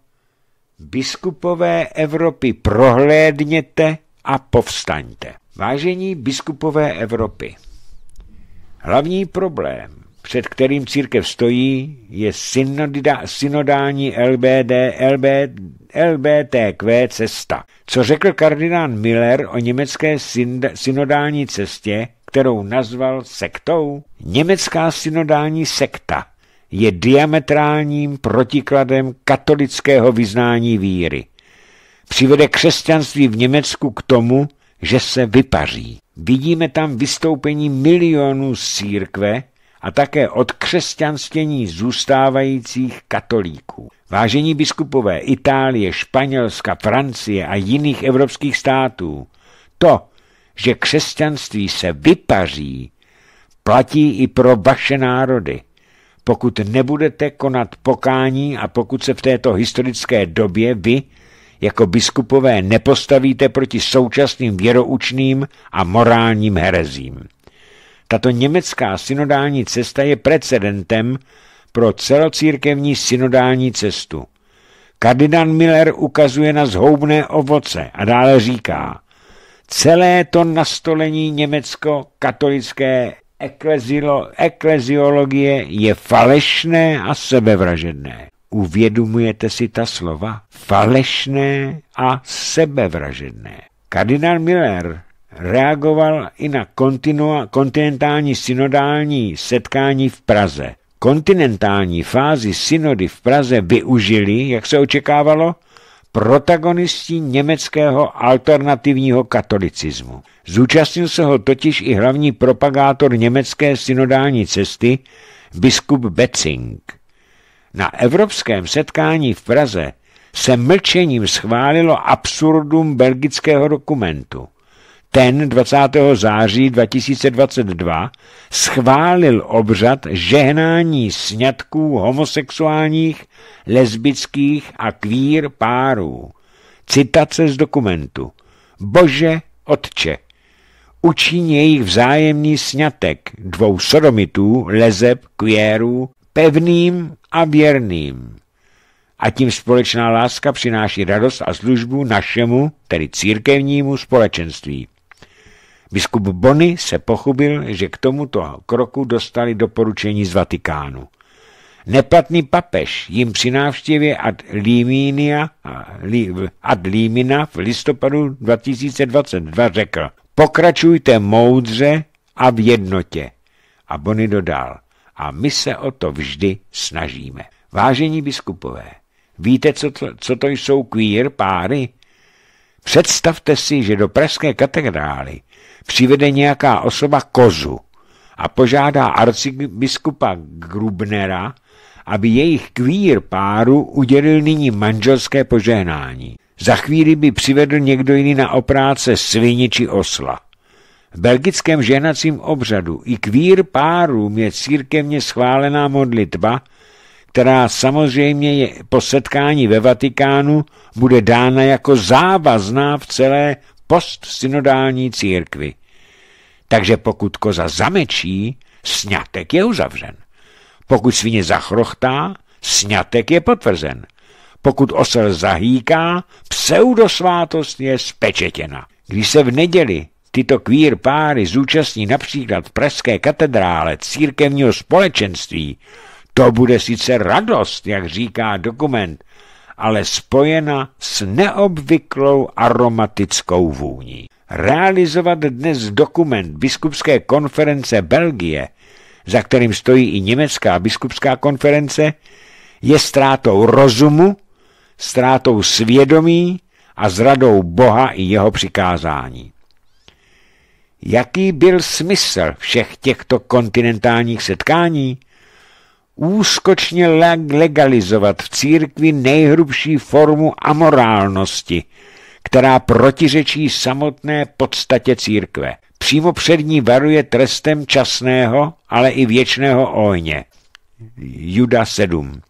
Biskupové Evropy prohlédněte a povstaňte. Vážení biskupové Evropy, hlavní problém před kterým církev stojí, je synodida, synodální LBD, LB, LBTQ cesta. Co řekl kardinál Miller o německé synodální cestě, kterou nazval sektou? Německá synodální sekta je diametrálním protikladem katolického vyznání víry. Přivede křesťanství v Německu k tomu, že se vypaří. Vidíme tam vystoupení milionů z církve, a také od křesťanstění zůstávajících katolíků. Vážení biskupové Itálie, Španělska, Francie a jiných evropských států, to, že křesťanství se vypaří, platí i pro vaše národy. Pokud nebudete konat pokání a pokud se v této historické době vy, jako biskupové, nepostavíte proti současným věroučným a morálním herezím. Tato německá synodální cesta je precedentem pro celocírkevní synodální cestu. Kardinál Miller ukazuje na zhoubné ovoce a dále říká, celé to nastolení německo-katolické ekleziologie je falešné a sebevražedné. Uvědomujete si ta slova? Falešné a sebevražedné. Kardinál Miller reagoval i na kontinentální synodální setkání v Praze. Kontinentální fázi synody v Praze využili, jak se očekávalo, protagonisti německého alternativního katolicismu. Zúčastnil se ho totiž i hlavní propagátor německé synodální cesty, biskup Betzing. Na evropském setkání v Praze se mlčením schválilo absurdum belgického dokumentu ten 20. září 2022 schválil obřad žehnání sňatků homosexuálních, lesbických a kvír párů. Citace z dokumentu. Bože, Otče, učiní jejich vzájemný sňatek dvou sodomitů, lezeb, kvěrů, pevným a věrným. A tím společná láska přináší radost a službu našemu, tedy církevnímu společenství. Biskup Bony se pochubil, že k tomuto kroku dostali doporučení z Vatikánu. Neplatný papež jim při návštěvě ad, Limínia, ad Limina v listopadu 2022 řekl Pokračujte moudře a v jednotě. A Bony dodal A my se o to vždy snažíme. Vážení biskupové, víte, co to, co to jsou queer páry? Představte si, že do pražské katedrály přivede nějaká osoba kozu a požádá arcibiskupa Grubnera, aby jejich kvír páru udělil nyní manželské požehnání. Za chvíli by přivedl někdo jiný na opráce svině či osla. V belgickém ženacím obřadu i kvír párům je církevně schválená modlitba, která samozřejmě je po setkání ve Vatikánu bude dána jako závazná v celé postsynodální církvi. Takže pokud koza zamečí, snětek je uzavřen. Pokud svině zachrochtá, snětek je potvrzen. Pokud osel zahýká, pseudosvátost je spečetěna. Když se v neděli tyto kvír páry zúčastní například v Pražské katedrále církevního společenství, to bude sice radost, jak říká dokument, ale spojena s neobvyklou aromatickou vůní. Realizovat dnes dokument biskupské konference Belgie, za kterým stojí i německá biskupská konference, je ztrátou rozumu, ztrátou svědomí a zradou Boha i jeho přikázání. Jaký byl smysl všech těchto kontinentálních setkání? úskočně legalizovat v církvi nejhrubší formu amorálnosti, která protiřečí samotné podstatě církve. Přímo před ní varuje trestem časného, ale i věčného ohně. Juda 7.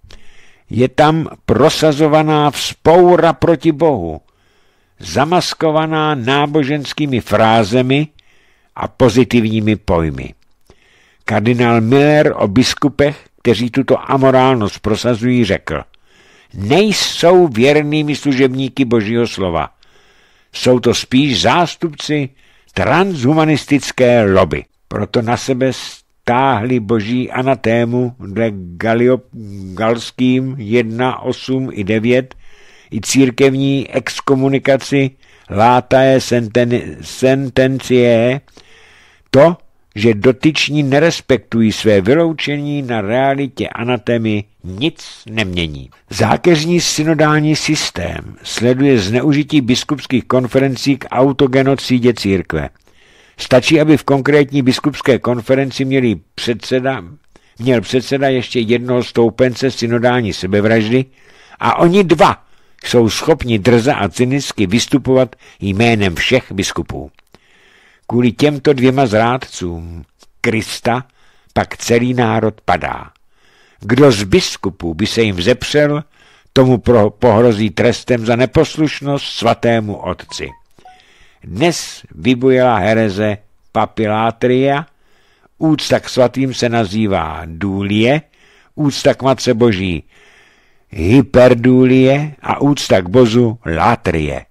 Je tam prosazovaná vzpoura proti Bohu, zamaskovaná náboženskými frázemi a pozitivními pojmy. Kardinál Miller o biskupech kteří tuto amorálnost prosazují, řekl, nejsou věrnými služebníky božího slova. Jsou to spíš zástupci transhumanistické lobby. Proto na sebe stáhli boží anatému dle Galio, Galským 1, 8 i 9 i církevní exkomunikaci látaje sentencie to, že dotyční nerespektují své vyloučení na realitě anatemy nic nemění. Zákeřní synodální systém sleduje zneužití biskupských konferencí k autogenocídě církve. Stačí, aby v konkrétní biskupské konferenci měli předseda, měl předseda ještě jednoho stoupence synodální sebevraždy a oni dva jsou schopni drza a cynicky vystupovat jménem všech biskupů. Kvůli těmto dvěma zrádcům Krista pak celý národ padá. Kdo z biskupů by se jim zepřel, tomu pro, pohrozí trestem za neposlušnost svatému otci. Dnes vybujela hereze papilátria, úcta k svatým se nazývá důlie, úcta k Matce Boží hyperdůlie a úcta k Bozu látrie.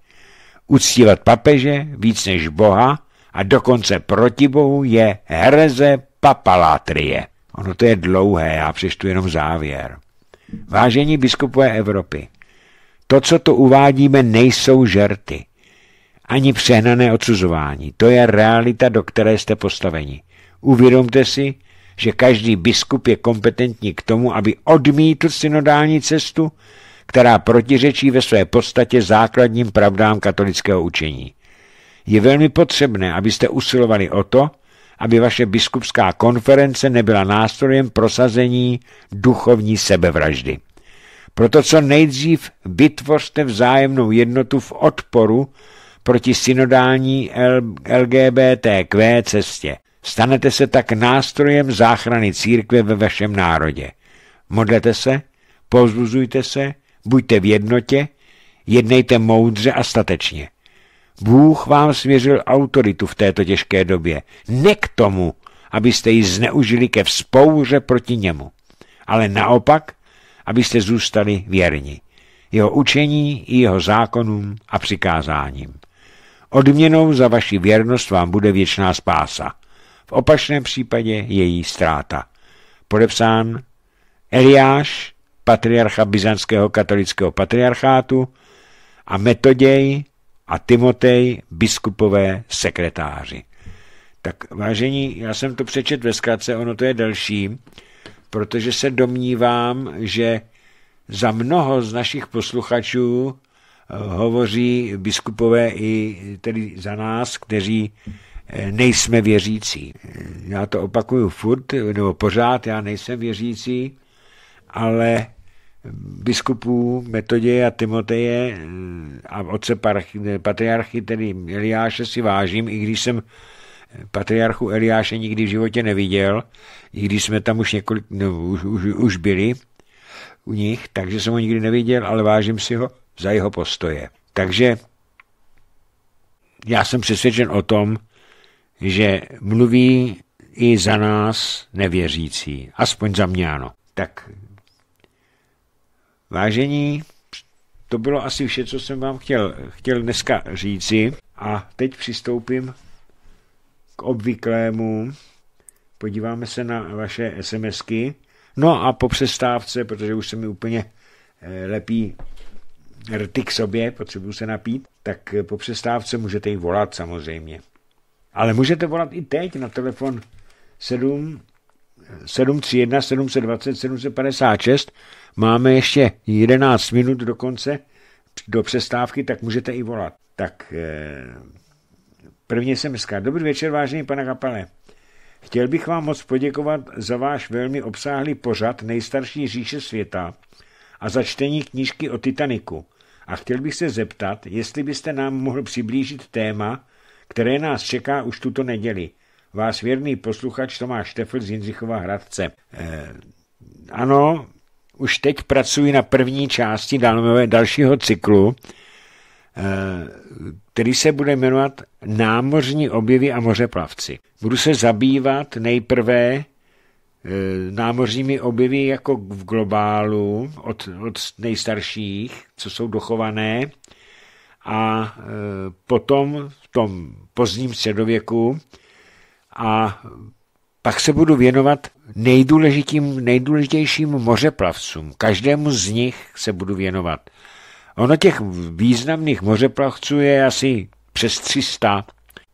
Uctívat papeže víc než Boha a dokonce proti Bohu je hereze papalátrie. Ono to je dlouhé, já přeštu jenom závěr. Vážení biskupové Evropy, to, co tu uvádíme, nejsou žerty, ani přehnané odsuzování. To je realita, do které jste postaveni. Uvědomte si, že každý biskup je kompetentní k tomu, aby odmítl synodální cestu, která protiřečí ve své podstatě základním pravdám katolického učení je velmi potřebné, abyste usilovali o to, aby vaše biskupská konference nebyla nástrojem prosazení duchovní sebevraždy. Proto co nejdřív vytvořte vzájemnou jednotu v odporu proti synodální LGBTQ cestě. Stanete se tak nástrojem záchrany církve ve vašem národě. Modlete se, povzbuzujte se, buďte v jednotě, jednejte moudře a statečně. Bůh vám svěřil autoritu v této těžké době. Ne k tomu, abyste ji zneužili ke vzpouře proti němu, ale naopak, abyste zůstali věrni jeho učení i jeho zákonům a přikázáním. Odměnou za vaši věrnost vám bude věčná spása. V opačném případě její ztráta. Podepsán Eliáš, patriarcha byzantského katolického patriarchátu a Metoděj, a Timotej, biskupové sekretáři. Tak vážení, já jsem to přečet ve zkratce, ono to je delší, protože se domnívám, že za mnoho z našich posluchačů eh, hovoří biskupové i tedy za nás, kteří eh, nejsme věřící. Já to opakuju furt, nebo pořád, já nejsem věřící, ale biskupů Metoděje a Timoteje eh, a otce patriarchy, tedy Eliáše, si vážím, i když jsem eh, patriarchu Eliáše nikdy v životě neviděl, i když jsme tam už několik, no, už, už, už byli u nich, takže jsem ho nikdy neviděl, ale vážím si ho za jeho postoje. Takže já jsem přesvědčen o tom, že mluví i za nás nevěřící, aspoň za mě ano. Tak Vážení, to bylo asi vše, co jsem vám chtěl, chtěl dneska říci. A teď přistoupím k obvyklému. Podíváme se na vaše SMSky. No a po přestávce, protože už se mi úplně eh, lepí rty k sobě, potřebuji se napít, tak eh, po přestávce můžete i volat samozřejmě. Ale můžete volat i teď na telefon 7 731 720 756 Máme ještě 11 minut do konce, do přestávky, tak můžete i volat. Tak eh, první sms Dobrý večer, vážený pane Kapale. Chtěl bych vám moc poděkovat za váš velmi obsáhlý pořad Nejstarší říše světa a za čtení knížky o Titaniku. A chtěl bych se zeptat, jestli byste nám mohl přiblížit téma, které nás čeká už tuto neděli. Váš věrný posluchač Tomáš Štefl z Jindřichova Hradce. Eh, ano, už teď pracuji na první části dalšího cyklu, eh, který se bude jmenovat Námořní objevy a mořeplavci. Budu se zabývat nejprve eh, námořními objevy jako v globálu, od, od nejstarších, co jsou dochované, a eh, potom v tom pozdním středověku a pak se budu věnovat nejdůležitým, nejdůležitějším mořeplavcům. Každému z nich se budu věnovat. Ono těch významných mořeplavců je asi přes 300.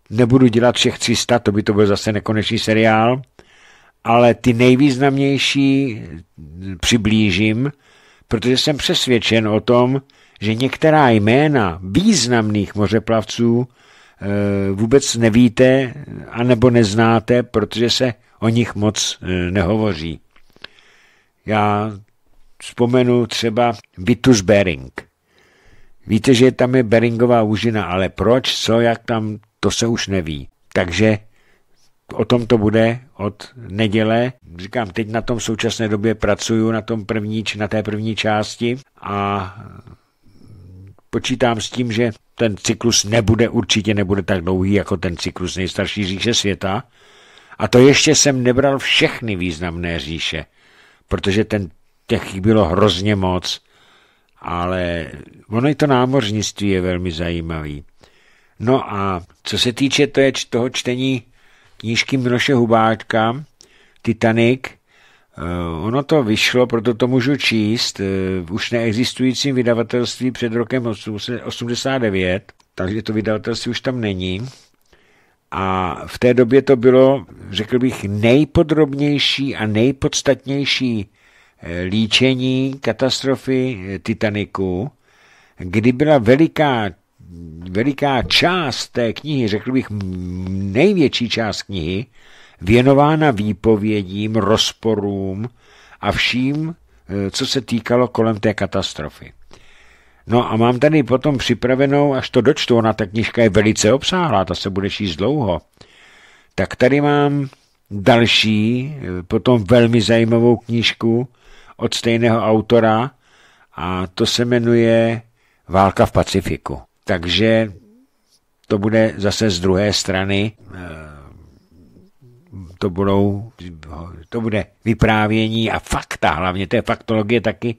Nebudu dělat všech 300, to by to byl zase nekonečný seriál, ale ty nejvýznamnější přiblížím, protože jsem přesvědčen o tom, že některá jména významných mořeplavců Eh, vůbec nevíte anebo neznáte, protože se o nich moc eh, nehovoří. Já vzpomenu třeba Vitus Bering. Víte, že tam je Beringová úžina, ale proč, co, jak tam, to se už neví. Takže o tom to bude od neděle. Říkám, teď na tom v současné době pracuju, na, tom první, na té první části a počítám s tím, že ten cyklus nebude, určitě nebude tak dlouhý jako ten cyklus nejstarší říše světa. A to ještě jsem nebral všechny významné říše, protože ten, těch bylo hrozně moc. Ale ono i to námořnictví je velmi zajímavý. No a co se týče to je toho čtení knížky Miloše Hubáčka, Titanic, Eh, ono to vyšlo, proto to můžu číst, eh, v už neexistujícím vydavatelství před rokem 1989, takže to vydavatelství už tam není. A v té době to bylo, řekl bych, nejpodrobnější a nejpodstatnější eh, líčení katastrofy Titaniku, kdy byla veliká, veliká část té knihy, řekl bych největší část knihy, věnována výpovědím, rozporům a vším, eh, co se týkalo kolem té katastrofy. No a mám tady potom připravenou, až to dočtu, ona ta knižka je velice obsáhlá, ta se bude číst dlouho, tak tady mám další, eh, potom velmi zajímavou knížku od stejného autora a to se jmenuje Válka v Pacifiku. Takže to bude zase z druhé strany eh, to, budou, to bude vyprávění a fakta, hlavně to je faktologie taky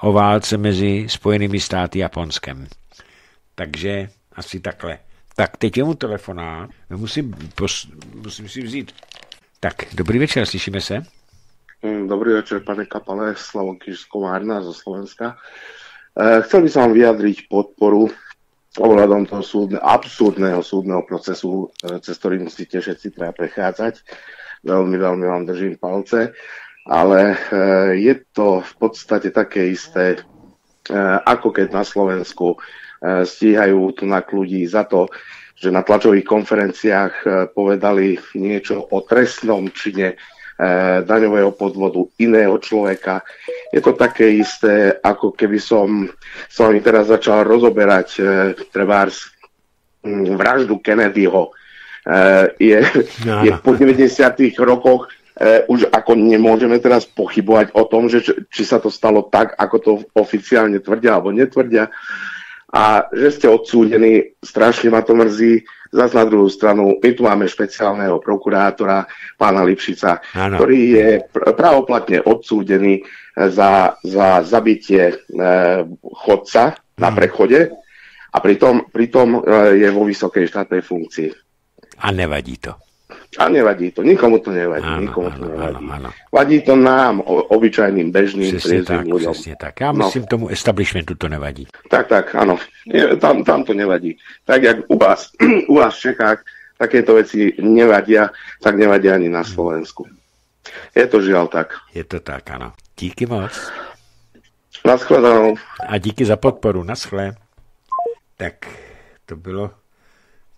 o válce mezi Spojenými státy a Japonskem. Takže asi takhle. Tak teď je mu telefoná. musím, pos, musím si vzít. Tak, dobrý večer, slyšíme se. Hm, dobrý večer, pane Kapale, Slavon Kiškovárna ze Slovenska. Eh, chcel by som vám vyjadriť podporu ohľadom toho súdne, absurdného súdneho procesu, e, cez ktorý musíte všetci teda prechádzať. Veľmi, veľmi vám držím palce. Ale e, je to v podstate také isté, e, ako keď na Slovensku stíhajú tu na ľudí za to, že na tlačových konferenciách povedali niečo o trestnom čine Eh, daňového podvodu iného človeka. Je to také isté, ako keby som s vami teraz začal rozoberať e, trebárs hm, vraždu Kennedyho. E, je, no. je po 90. rokoch e, už ako nemôžeme teraz pochybovať o tom, že či, sa to stalo tak, ako to oficiálne tvrdia alebo netvrdia. A že ste odsúdení, strašne ma to mrzí. Zas na druhou stranu, my tu máme špeciálneho prokurátora, pána Lipšica, ano. ktorý je pravoplatne odsúdený eh, za, za zabitie e, eh, chodca na hmm. prechode a pritom, pritom eh, je vo vysokej štátnej funkcii. A nevadí to. A nevadí to, nikomu to nevadí, áno, nikomu to áno, nevadí. Áno, áno. Vadí to nám, obyčajným, bežným, triezvým ľuďom. Přesně tak, já no. myslím, no. tomu establishmentu to nevadí. Tak, tak, ano, je, tam, tam to nevadí. Tak jak u vás, (clears throat) u vás v Čechách, takéto věci nevadia, tak nevadí ani na Slovensku. Je to žiaľ tak. Je to tak, ano. Díky moc. Naschledanou. A díky za podporu. Naschle. Tak to bylo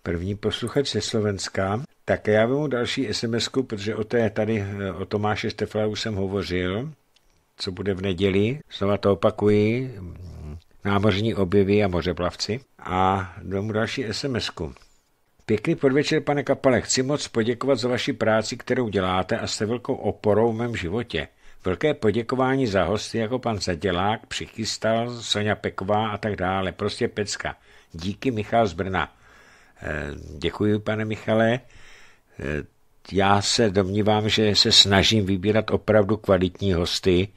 první posluchač ze Slovenska. Tak já vemu další sms protože o té tady, eh, o Tomáše už jsem hovořil, co bude v neděli. Znova to opakuji, mm, námořní objevy a mořeplavci. A vemu další sms -ku. Pěkný podvečer, pane Kapale. Chci moc poděkovat za vaši práci, kterou děláte a jste velkou oporou v mém životě. Velké poděkování za hosty jako pan Zadělák, Přichystal, Sonja Peková a tak dále. Prostě pecka. Díky Michal z Brna. Eh, děkuji, pane Michale. Eh, já se domnívám, že se snažím vybírat opravdu kvalitní hosty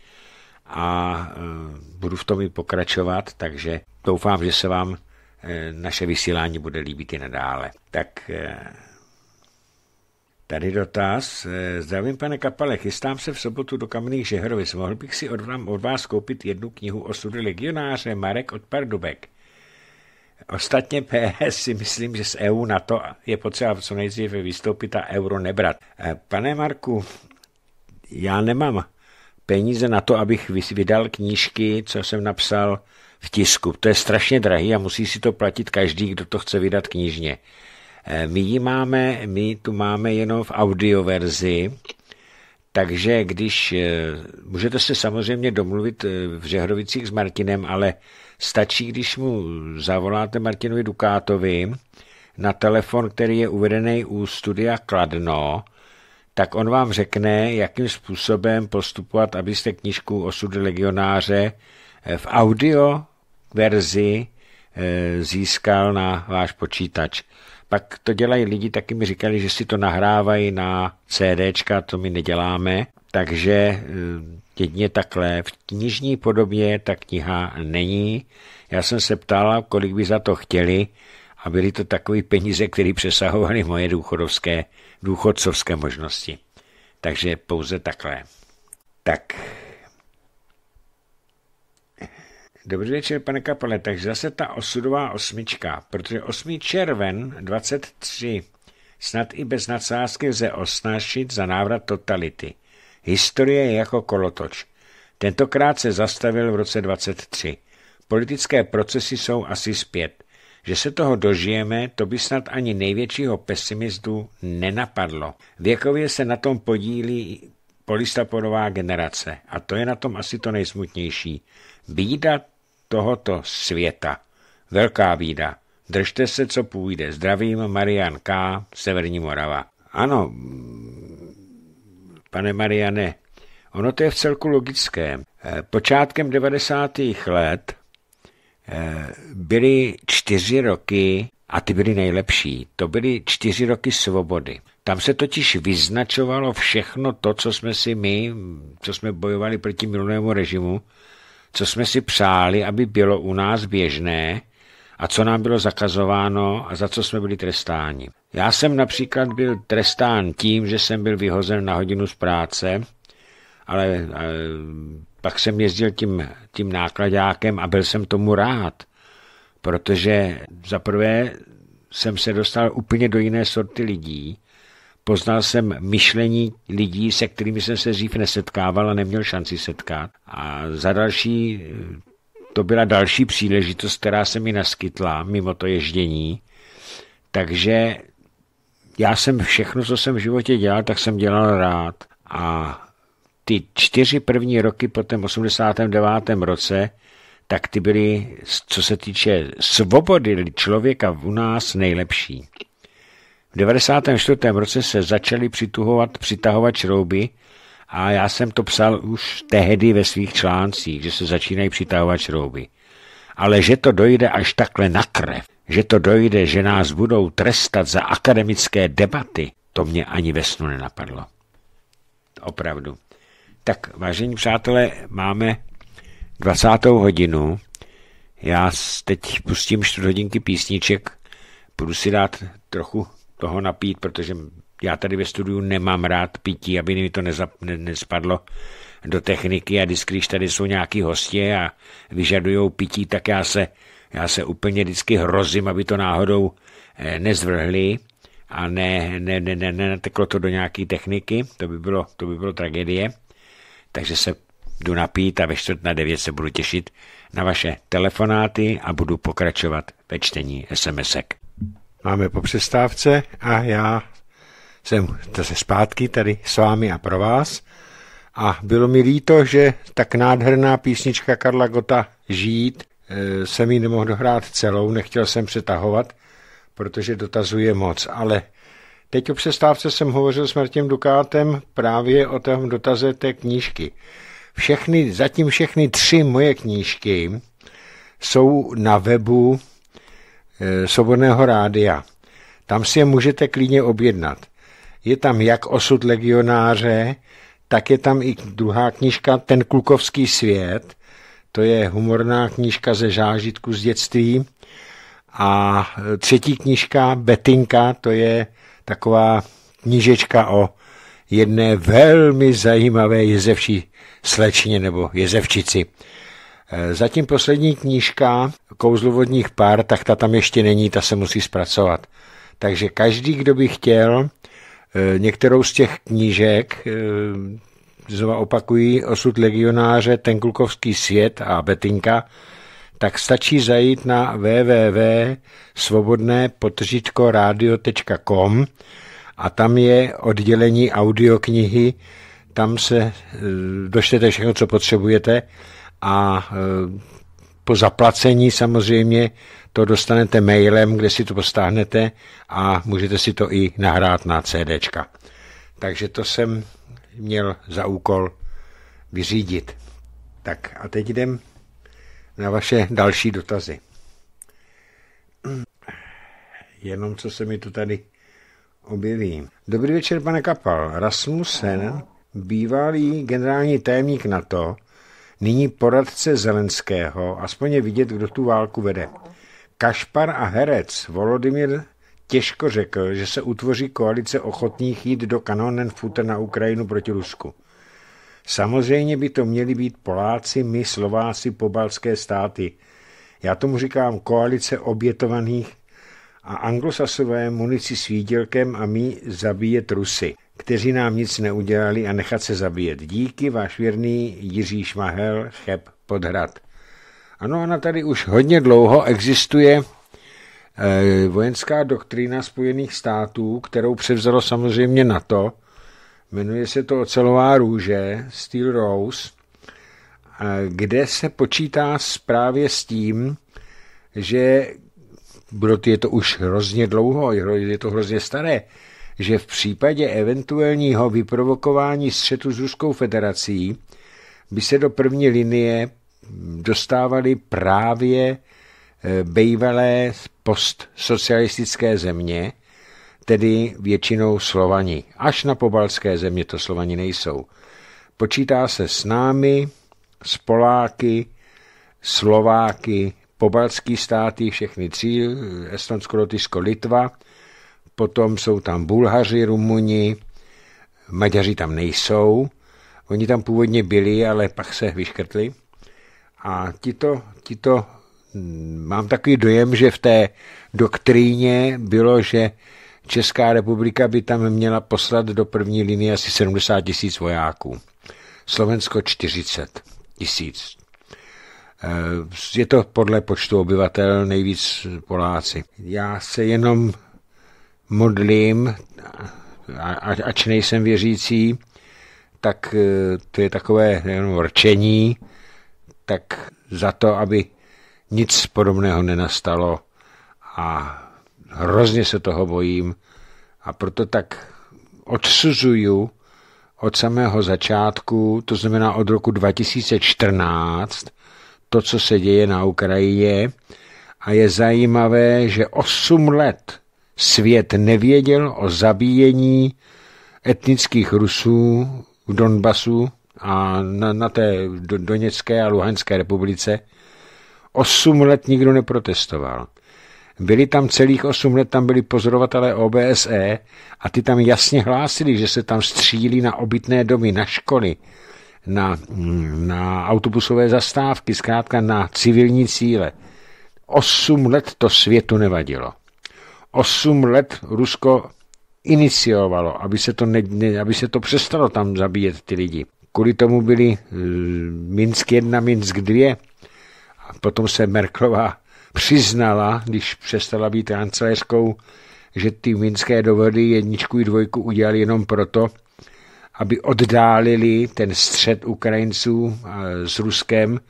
a eh, budu v tom i pokračovat, takže doufám, že se vám eh, naše vysílání bude líbit i nadále. Tak Tady dotaz. Zdravím, pane Kapale, chystám se v sobotu do Kamenných Žehrovic. Mohl bych si od, vás koupit jednu knihu o sudy legionáře Marek od Pardubek. Ostatně PS si myslím, že z EU na to je potřeba co nejdříve vystoupit a euro nebrat. Eh, pane Marku, já nemám peníze na to, abych vydal knížky, co jsem napsal v tisku. To je strašně drahý a musí si to platit každý, kdo to chce vydat knižně. Eh, my ji máme, my tu máme jenom v audioverzi, takže když, eh, můžete se samozřejmě domluvit v Žehrovicích s Martinem, ale Stačí, když mu zavoláte Martinovi Dukátovi na telefon, který je uvedený u studia Kladno, tak on vám řekne, jakým způsobem postupovat, abyste knižku Osudy legionáře v audio verzi eh, získal na váš počítač. Pak to dělají lidi, taky mi říkali, že si to nahrávají na CDčka, to my neděláme, takže eh, Jedině takhle. V knižní podobě ta kniha není. Já jsem se ptala, kolik by za to chtěli a byly to takové peníze, které přesahovaly moje důchodovské, důchodcovské možnosti. Takže pouze takhle. Tak. Dobrý večer, pane Kapele. Takže zase ta osudová osmička, protože 8. červen 23 snad i bez nadsázky lze osnášit za návrat totality – Historie je jako kolotoč. Tentokrát se zastavil v roce 23. Politické procesy jsou asi zpět. Že se toho dožijeme, to by snad ani největšího pesimistu nenapadlo. Věkově se na tom podílí polistaporová generace a to je na tom asi to nejsmutnější. Bída tohoto světa. Velká bída. Držte se, co půjde. Zdravím, Marian K., Severní Morava. Ano, pane Mariane. Ono to je v celku logické. Eh, počátkem 90. let eh, byly čtyři roky, a ty byly nejlepší, to byly čtyři roky svobody. Tam se totiž vyznačovalo všechno to, co jsme si my, co jsme bojovali proti milonému režimu, co jsme si přáli, aby bylo u nás běžné, a co nám bylo zakazováno a za co jsme byli trestáni. Já jsem například byl trestán tím, že jsem byl vyhozen na hodinu z práce, ale, ale pak jsem jezdil tím, tím nákladákem a byl jsem tomu rád, protože za prvé jsem se dostal úplně do jiné sorty lidí, Poznal jsem myšlení lidí, se kterými jsem se dřív nesetkával a neměl šanci setkat. A za další to byla další příležitost, která se mi naskytla mimo to ježdění. Takže já jsem všechno, co jsem v životě dělal, tak jsem dělal rád. A ty čtyři první roky po tom 89. roce, tak ty byly, co se týče svobody člověka u nás, nejlepší. V 94. roce se začaly přituhovat, přitahovat šrouby a já jsem to psal už tehdy ve svých článcích, že se začínají přitahovat šrouby. Ale že to dojde až takhle na krev, že to dojde, že nás budou trestat za akademické debaty, to mě ani ve snu nenapadlo. Opravdu. Tak, vážení přátelé, máme 20. hodinu. Já teď pustím 4 hodinky písniček, budu si dát trochu toho napít, protože já tady ve studiu nemám rád pití, aby mi to neza, ne, nespadlo do techniky a vždycky, když tady jsou nějaký hostě a vyžadují pití, tak já se, já se úplně vždycky hrozím, aby to náhodou eh, nezvrhli a ne, ne, ne, ne, ne nateklo to do nějaké techniky, to by, bylo, to by bylo tragédie. Takže se jdu napít a ve čtvrt na devět se budu těšit na vaše telefonáty a budu pokračovat ve čtení SMSek. Máme po přestávce a já jsem zpátky tady s vámi a pro vás. A bylo mi líto, že tak nádherná písnička Karla Gota Žít eh, jsem ji nemohl dohrát celou, nechtěl jsem přetahovat, protože dotazuje moc, ale teď o přestávce jsem hovořil s Martinem Dukátem právě o tom dotaze té knížky. Všechny, zatím všechny tři moje knížky jsou na webu eh, Svobodného rádia. Tam si je můžete klidně objednat je tam jak osud legionáře, tak je tam i druhá knižka Ten klukovský svět, to je humorná knižka ze zážitku z dětství. A třetí knižka Betinka, to je taková knižečka o jedné velmi zajímavé jezevší slečně nebo jezevčici. E, zatím poslední knížka Kouzlovodních pár, tak ta tam ještě není, ta se musí zpracovat. Takže každý, kdo by chtěl, Eh, některou z těch knížek, eh, znova opakují, osud legionáře, tenkulkovský svět a Betinka, tak stačí zajít na www.svobodné a tam je oddělení audioknihy, tam se eh, dočtete všechno, co potřebujete a po zaplacení samozřejmě to dostanete mailem, kde si to postáhnete a můžete si to i nahrát na CD. Takže to jsem měl za úkol vyřídit. Tak a teď jdem na vaše další dotazy. Jenom co se mi tu tady objeví. Dobrý večer, pane Kapal. Rasmussen, bývalý generální tajemník NATO, nyní poradce Zelenského, aspoň je vidět, kdo tu válku vede. Kašpar a herec Volodymyr těžko řekl, že se utvoří koalice ochotných jít do Kanonenfutter na Ukrajinu proti Rusku. Samozřejmě by to měli být Poláci, my Slováci, pobalské státy. Já tomu říkám koalice obětovaných a anglosasové munici s výdělkem a my zabíjet Rusy, kteří nám nic neudělali a nechat se zabíjet. Díky, váš věrný Jiří Šmahel, Cheb, Podhrad. Ano, ona tady už hodně dlouho existuje eh, vojenská doktrína Spojených států, kterou převzalo samozřejmě NATO. Jmenuje se to ocelová růže, Steel Rose, kde se počítá právě s tím, že je to už hrozně dlouho, je to hrozně staré, že v případě eventuálního vyprovokování střetu s Ruskou federací by se do první linie dostávali právě eh, bývalé postsocialistické země, tedy většinou Slovani. Až na pobalské země to Slovani nejsou. Počítá se s námi, s Poláky, Slováky, pobalský státy, všechny tři, eh, Estonsko, Lotyšsko, Litva, potom jsou tam Bulhaři, Rumuni, Maďaři tam nejsou, oni tam původně byli, ale pak se vyškrtli. A tito, tito, mm, mám takový dojem, že v té doktríně bylo, že Česká republika by tam měla poslat do první linie asi 70 tisíc vojáků. Slovensko 40 tisíc. Eh, je to podle počtu obyvatel nejvíc Poláci. Já se jenom modlím, ač nejsem věřící, tak eh, to je takové jenom vrčení, tak za to, aby nic podobného nenastalo a hrozně se toho bojím a proto tak odsuzuju od samého začátku, to znamená od roku 2014, to, co se děje na Ukrajině. A je zajímavé, že 8 let svět nevěděl o zabíjení etnických Rusů v Donbasu a na, na té Doněcké a Luhanské republice, osm let nikdo neprotestoval. Byli tam celých osm let, tam byli pozorovatelé OBSE a ty tam jasně hlásili, že se tam střílí na obytné domy, na školy, na, na autobusové zastávky, zkrátka na civilní cíle. Osm let to světu nevadilo. Osm let Rusko iniciovalo, aby se to, ne, aby se to přestalo tam zabíjet ty lidi. Kvůli tomu byly eh, Minsk 1, Minsk 2 a potom se Merklová přiznala, když přestala být kancléřkou, že ty minské dohody jedničku i dvojku udělali jenom proto, aby oddálili ten střed Ukrajinců eh, s Ruskem,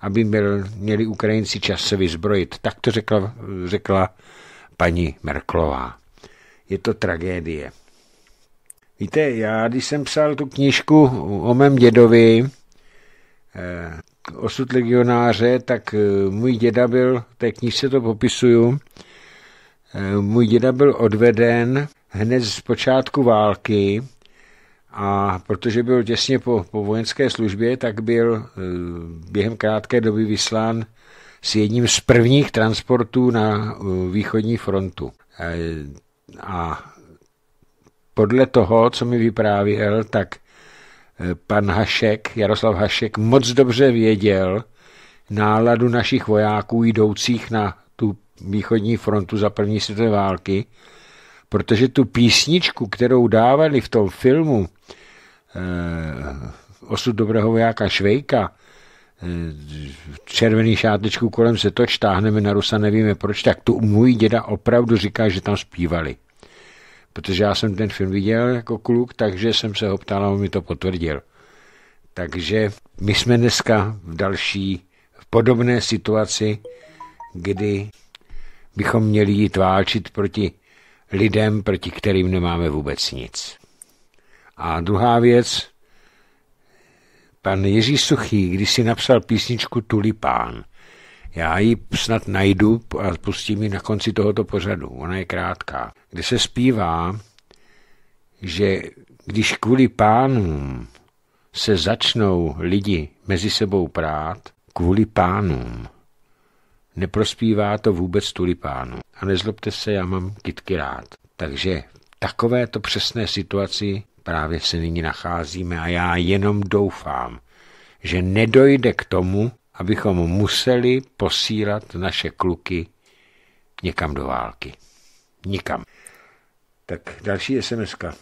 aby měl, měli Ukrajinci čas se vyzbrojit. Tak to řekla, řekla paní Merklová. Je to tragédie. Víte, já když jsem psal tu knížku o mém dědovi, eh, osud legionáře, tak eh, můj děda byl, v té knížce to popisuju, eh, můj děda byl odveden hned z počátku války a protože byl těsně po, po vojenské službě, tak byl během krátké doby vyslán s jedním z prvních transportů na východní frontu. A podle toho, co mi vyprávěl, tak eh, pan Hašek, Jaroslav Hašek, moc dobře věděl náladu našich vojáků jdoucích na tu východní frontu za první světové války, protože tu písničku, kterou dávali v tom filmu eh, Osud dobrého vojáka Švejka, eh, červený šátečku kolem se toč, táhneme na Rusa, nevíme proč, tak tu můj děda opravdu říká, že tam zpívali protože já jsem ten film viděl jako kluk, takže jsem se ho ptal a on mi to potvrdil. Takže my jsme dneska v další v podobné situaci, kdy bychom měli jít válčit proti lidem, proti kterým nemáme vůbec nic. A druhá věc, pan Jiří Suchý, když si napsal písničku Tulipán – já ji snad najdu a pustím ji na konci tohoto pořadu. Ona je krátká. Kde se zpívá, že když kvůli pánům se začnou lidi mezi sebou prát, kvůli pánům, neprospívá to vůbec tulipánu. A nezlobte se, já mám kytky rád. Takže takovéto přesné situaci právě se nyní nacházíme a já jenom doufám, že nedojde k tomu, abychom museli posílat naše kluky někam do války. Nikam. Tak další sms -ka.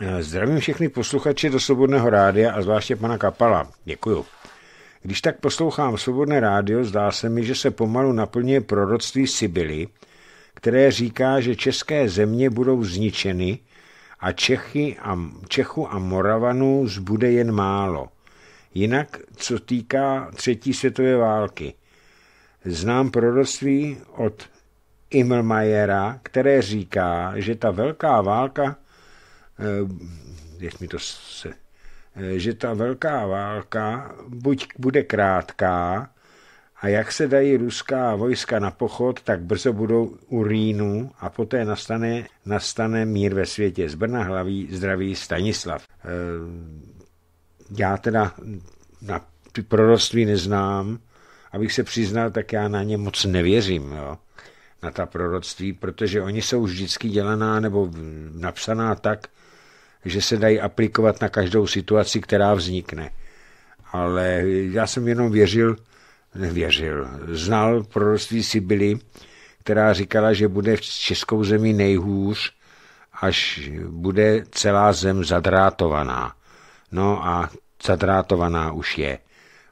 Eh, zdravím všechny posluchače do Svobodného rádia a zvláště pana Kapala. Děkuju. Když tak poslouchám Svobodné rádio, zdá se mi, že se pomalu naplňuje proroctví Sibily, které říká, že české země budou zničeny a Čechy a, Čechu a Moravanů zbude jen málo – Jinak, co týká třetí světové války, znám proroctví od Immelmayera, které říká, že ta velká válka, eh, mi to se, eh, že ta velká válka buď bude krátká, a jak se dají ruská vojska na pochod, tak brzo budou u Rýnu a poté nastane, nastane mír ve světě. Z Brna hlaví zdraví Stanislav. Eh, já teda na ty proroctví neznám, abych se přiznal, tak já na ně moc nevěřím, jo, na ta proroctví, protože oni jsou vždycky dělaná nebo napsaná tak, že se dají aplikovat na každou situaci, která vznikne. Ale já jsem jenom věřil, nevěřil, znal proroctví Sibily, která říkala, že bude v českou zemi nejhůř, až bude celá zem zadrátovaná. No a zadrátovaná už je.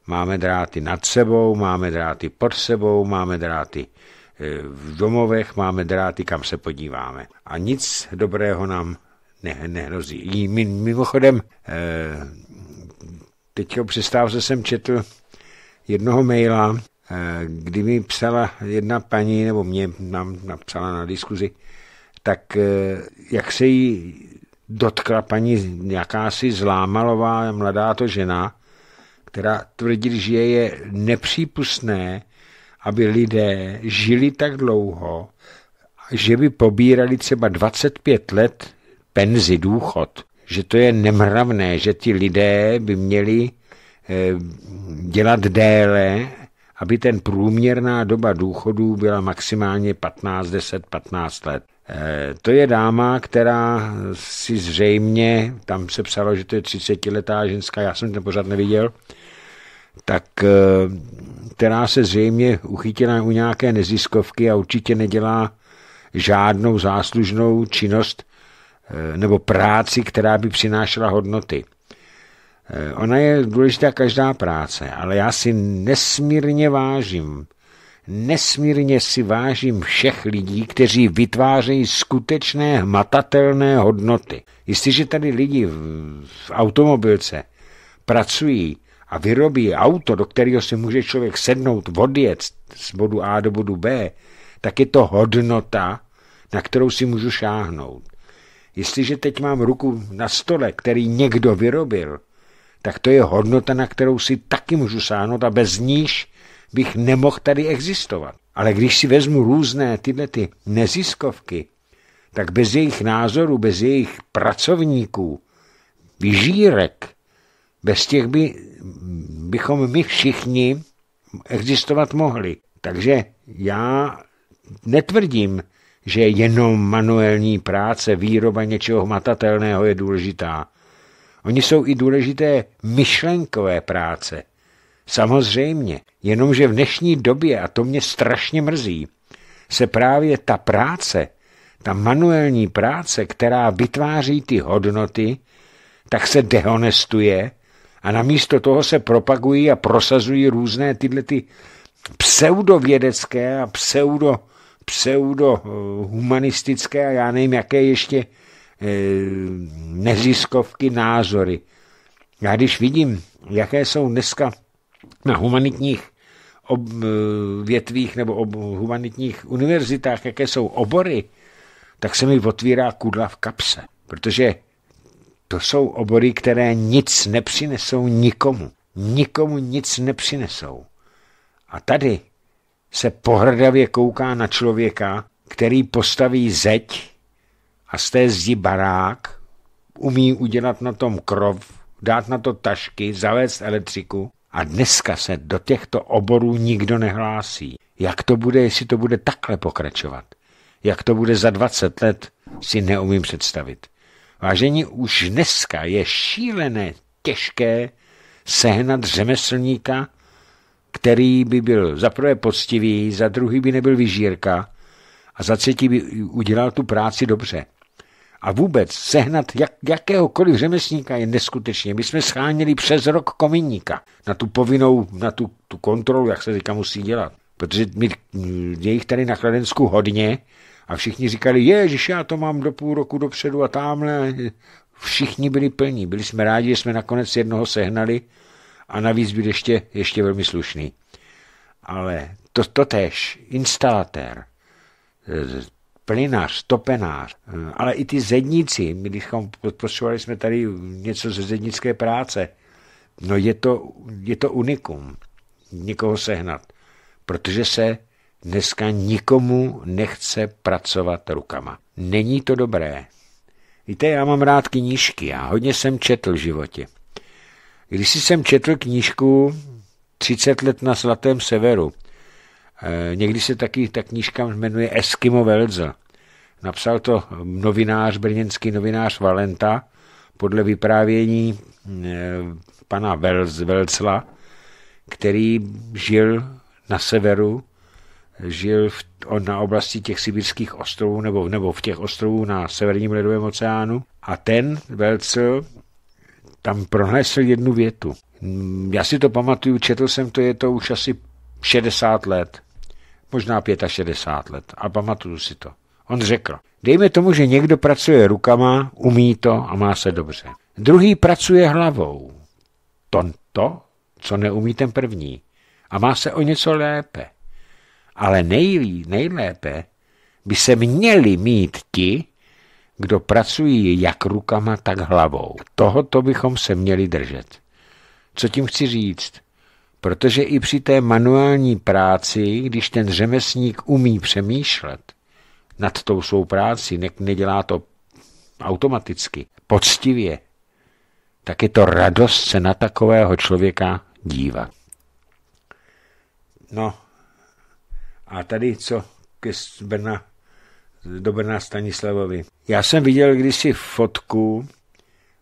Máme dráty nad sebou, máme dráty pod sebou, máme dráty e, v domovech, máme dráty, kam se podíváme. A nic dobrého nám ne, nehrozí. Mimochodem, e, teď o přestávce jsem četl jednoho maila, e, kdy mi psala jedna paní, nebo mě nám napsala na diskuzi, tak jak se jí dotkla paní jakási zlámalová mladá to žena, která tvrdí, že je nepřípustné, aby lidé žili tak dlouho, že by pobírali třeba 25 let penzi, důchod. Že to je nemravné, že ti lidé by měli eh, dělat déle, aby ten průměrná doba důchodů byla maximálně 15, 10, 15 let. Eh, to je dáma, která si zřejmě, tam se psalo, že to je 30-letá ženská, já jsem to pořád neviděl, tak eh, která se zřejmě uchytila u nějaké neziskovky a určitě nedělá žádnou záslužnou činnost eh, nebo práci, která by přinášela hodnoty. Ona je důležitá každá práce, ale já si nesmírně vážím Nesmírně si vážím všech lidí, kteří vytvářejí skutečné hmatatelné hodnoty. Jestliže tady lidi v, automobilce pracují a vyrobí auto, do kterého si může člověk sednout, odjet z bodu A do bodu B, tak je to hodnota, na kterou si můžu šáhnout. Jestliže teď mám ruku na stole, který někdo vyrobil, tak to je hodnota, na kterou si taky můžu sáhnout a bez níž bych nemohl tady existovat. Ale když si vezmu různé tyhle ty neziskovky, tak bez jejich názorů, bez jejich pracovníků, vyžírek, bez těch by, bychom my všichni existovat mohli. Takže já netvrdím, že jenom manuální práce, výroba něčeho hmatatelného je důležitá. Oni jsou i důležité myšlenkové práce. Samozřejmě, jenomže v dnešní době, a to mě strašně mrzí, se právě ta práce, ta manuální práce, která vytváří ty hodnoty, tak se dehonestuje a namísto toho se propagují a prosazují různé tyhle ty pseudovědecké a pseudo, pseudohumanistické eh, a já nevím, jaké ještě e, neziskovky názory. Já když vidím, jaké jsou dneska na humanitních ob, eh, větvích nebo ob, humanitních univerzitách, jaké jsou obory, tak se mi otvírá kudla v kapse. Protože to jsou obory, které nic nepřinesou nikomu. Nikomu nic nepřinesou. A tady se pohrdavě kouká na člověka, který postaví zeď a z té zdi barák, umí udělat na tom krov, dát na to tašky, zavést elektriku a dneska se do těchto oborů nikdo nehlásí. Jak to bude, jestli to bude takhle pokračovat? Jak to bude za 20 let, si neumím představit. Vážení, už dneska je šílené těžké sehnat řemeslníka, který by byl za prvé poctivý, za druhý by nebyl vyžírka a za třetí by udělal tu práci dobře. A vůbec sehnat jak, jakéhokoliv řemeslníka je neskutečně. My jsme schánili přes rok kominníka na tu povinnou, na tu, tu kontrolu, jak se říká, musí dělat. Protože my, mm, je jich tady na Kladensku hodně a všichni říkali, ježiš, já to mám do půl roku dopředu a tamhle. Všichni byli plní. Byli jsme rádi, že jsme nakonec jednoho sehnali a navíc byl ještě, ještě velmi slušný. Ale to, to tež, instalatér, eh, plynář, topenář, eh, ale i ty zedníci, my když potřebovali jsme tady něco ze zednické práce, no je to, je to unikum někoho sehnat, protože se dneska nikomu nechce pracovat rukama. Není to dobré. Víte, já mám rád knížky a hodně jsem četl v životě. Když jsem četl knížku 30 let na zlatém severu, Eh, někdy se taky ta knížka jmenuje Eskimo Velze. Napsal to novinář, brněnský novinář Valenta, podle vyprávění mm, eh, pana Velz, Velcla, který žil na severu, žil v, on na oblasti těch sibirských ostrovů nebo, nebo v těch ostrovů na severním ledovém oceánu a ten Velcl tam pronesl jednu větu. Mm, já si to pamatuju, četl jsem to, je to už asi 60 let možná 65 let a pamatuju si to. On řekl, dejme tomu, že někdo pracuje rukama, umí to a má se dobře. Druhý pracuje hlavou. To, to co neumí ten první. A má se o něco lépe. Ale nej, nejlépe by se měli mít ti, kdo pracují jak rukama, tak hlavou. Tohoto bychom se měli držet. Co tím chci říct? Protože i při té manuální práci, když ten řemesník umí přemýšlet nad tou svou práci, ne, nedělá to automaticky, poctivě, tak je to radost se na takového člověka dívat. No a tady co ke Brna, do Brna Stanislavovi. Já jsem viděl kdysi fotku,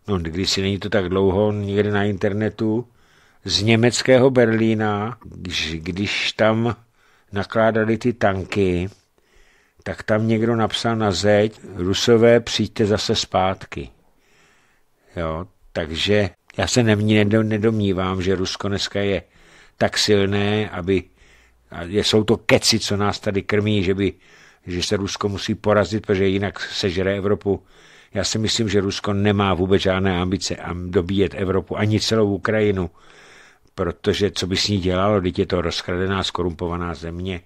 no kdysi není to tak dlouho, někde na internetu, z německého Berlína, když, když tam nakládali ty tanky, tak tam někdo napsal na zeď, rusové, přijďte zase zpátky. Jo, takže já se nemní, nedomnívám, že Rusko dneska je tak silné, aby, a jsou to keci, co nás tady krmí, že, by, že se Rusko musí porazit, protože jinak sežere Evropu. Já si myslím, že Rusko nemá vůbec žádné ambice dobíjet Evropu, ani celou Ukrajinu protože co by s ní dělalo, když je to rozkradená, skorumpovaná země.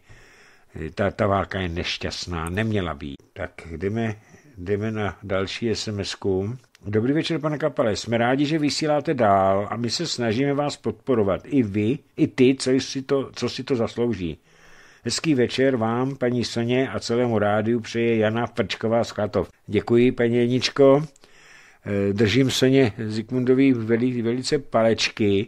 Ta, ta válka je nešťastná, neměla být. Tak jdeme, jdeme na další sms -ku. Dobrý večer, pane Kapale. Jsme rádi, že vysíláte dál a my se snažíme vás podporovat. I vy, i ty, co si to, co si to zaslouží. Hezký večer vám, paní Soně a celému rádiu přeje Jana Prčková z Chatov. Děkuji, paní Jeničko. Eh, držím Soně Zikmundový veli, velice palečky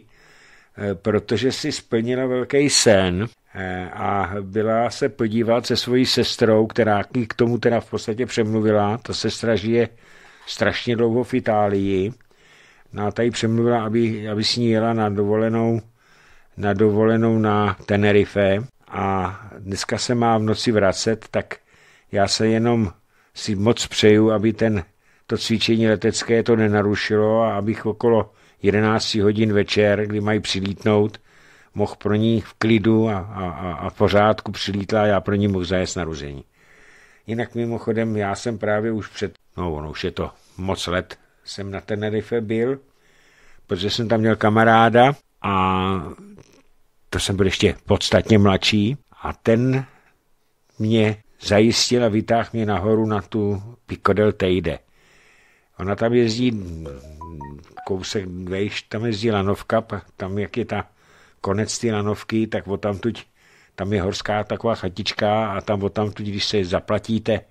Eh, protože si splnila velký sen eh, a byla se podívat se svojí sestrou, která k tomu teda v podstatě přemluvila. Ta sestra žije strašně dlouho v Itálii. No a tady přemluvila, aby, aby s ní jela na dovolenou, na dovolenou na Tenerife a dneska se má v noci vracet, tak já se jenom si moc přeju, aby ten, to cvičení letecké to nenarušilo a abych okolo 11 hodin večer, kdy mají přilítnout, mohl pro ní v klidu a, a, a v pořádku přilítla a já pro ní mohl zajet ruzení. Jinak mimochodem, já jsem právě už před, no ono už je to moc let, jsem na Tenerife byl, protože jsem tam měl kamaráda a to jsem byl ještě podstatně mladší a ten mě zajistil a vytáhl mě nahoru na tu Pico del Teide. Ona tam jezdí kousek vejš, tam jezdí lanovka, tam jak je ta konec ty lanovky, tak o tam tuď, tam je horská taková chatička a tam o tam tuď, když se zaplatíte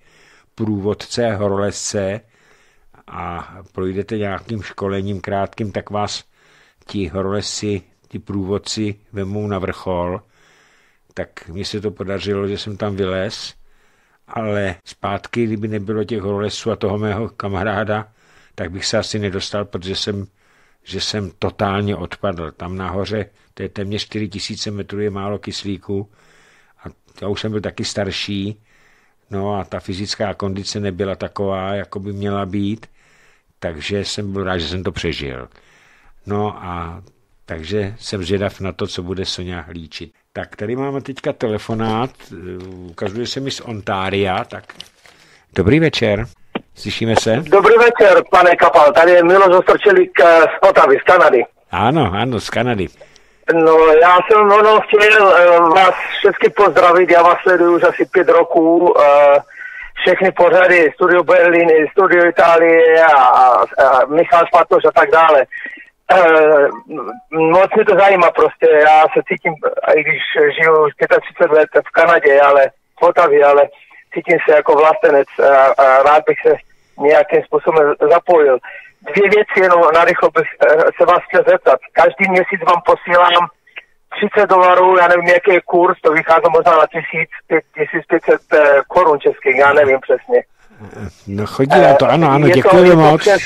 průvodce, horolezce a projdete nějakým školením krátkým, tak vás ti horolezci, ti průvodci vemou na vrchol, tak mi se to podařilo, že jsem tam vylez, ale zpátky, kdyby nebylo těch horolezců a toho mého kamaráda, tak bych se asi nedostal, protože jsem, že jsem totálně odpadl. Tam nahoře, to je téměř 000 metrů, je málo kyslíku a já už jsem byl taky starší, no a ta fyzická kondice nebyla taková, jako by měla být, takže jsem byl rád, že jsem to přežil. No a takže jsem zvědav na to, co bude Sonja hlíčit. Tak tady máme teďka telefonát, ukazuje se mi z Ontária, tak dobrý večer. Slyšíme se? Dobrý večer, pane Kapal, tady je Miloš Ostrčelík eh, z Otavy, z Kanady. Ano, ano, z Kanady. No, já jsem ono chtěl uh, vás všechny pozdravit, já vás sleduju už asi pět roků, uh, všechny pořady, Studio Berlin, Studio Itálie a, a, Michal Špatoš a tak dále. Uh, moc mě to zajímá prostě, já se cítím, i když žiju 35 let v Kanadě, ale v Otavě, ale cítím se jako vlastenec a, a rád bych se nějakým způsobem zapojil. Dvě věci jenom narychlo bych eh, se vás chtěl zeptat. Každý měsíc vám posílám 30 dolarů, já nevím, jaký je kurz, to vychází možná na 1500 eh, korun českých, já nevím přesně. No chodí na to, eh, ano, ano, děkuji moc. Přes,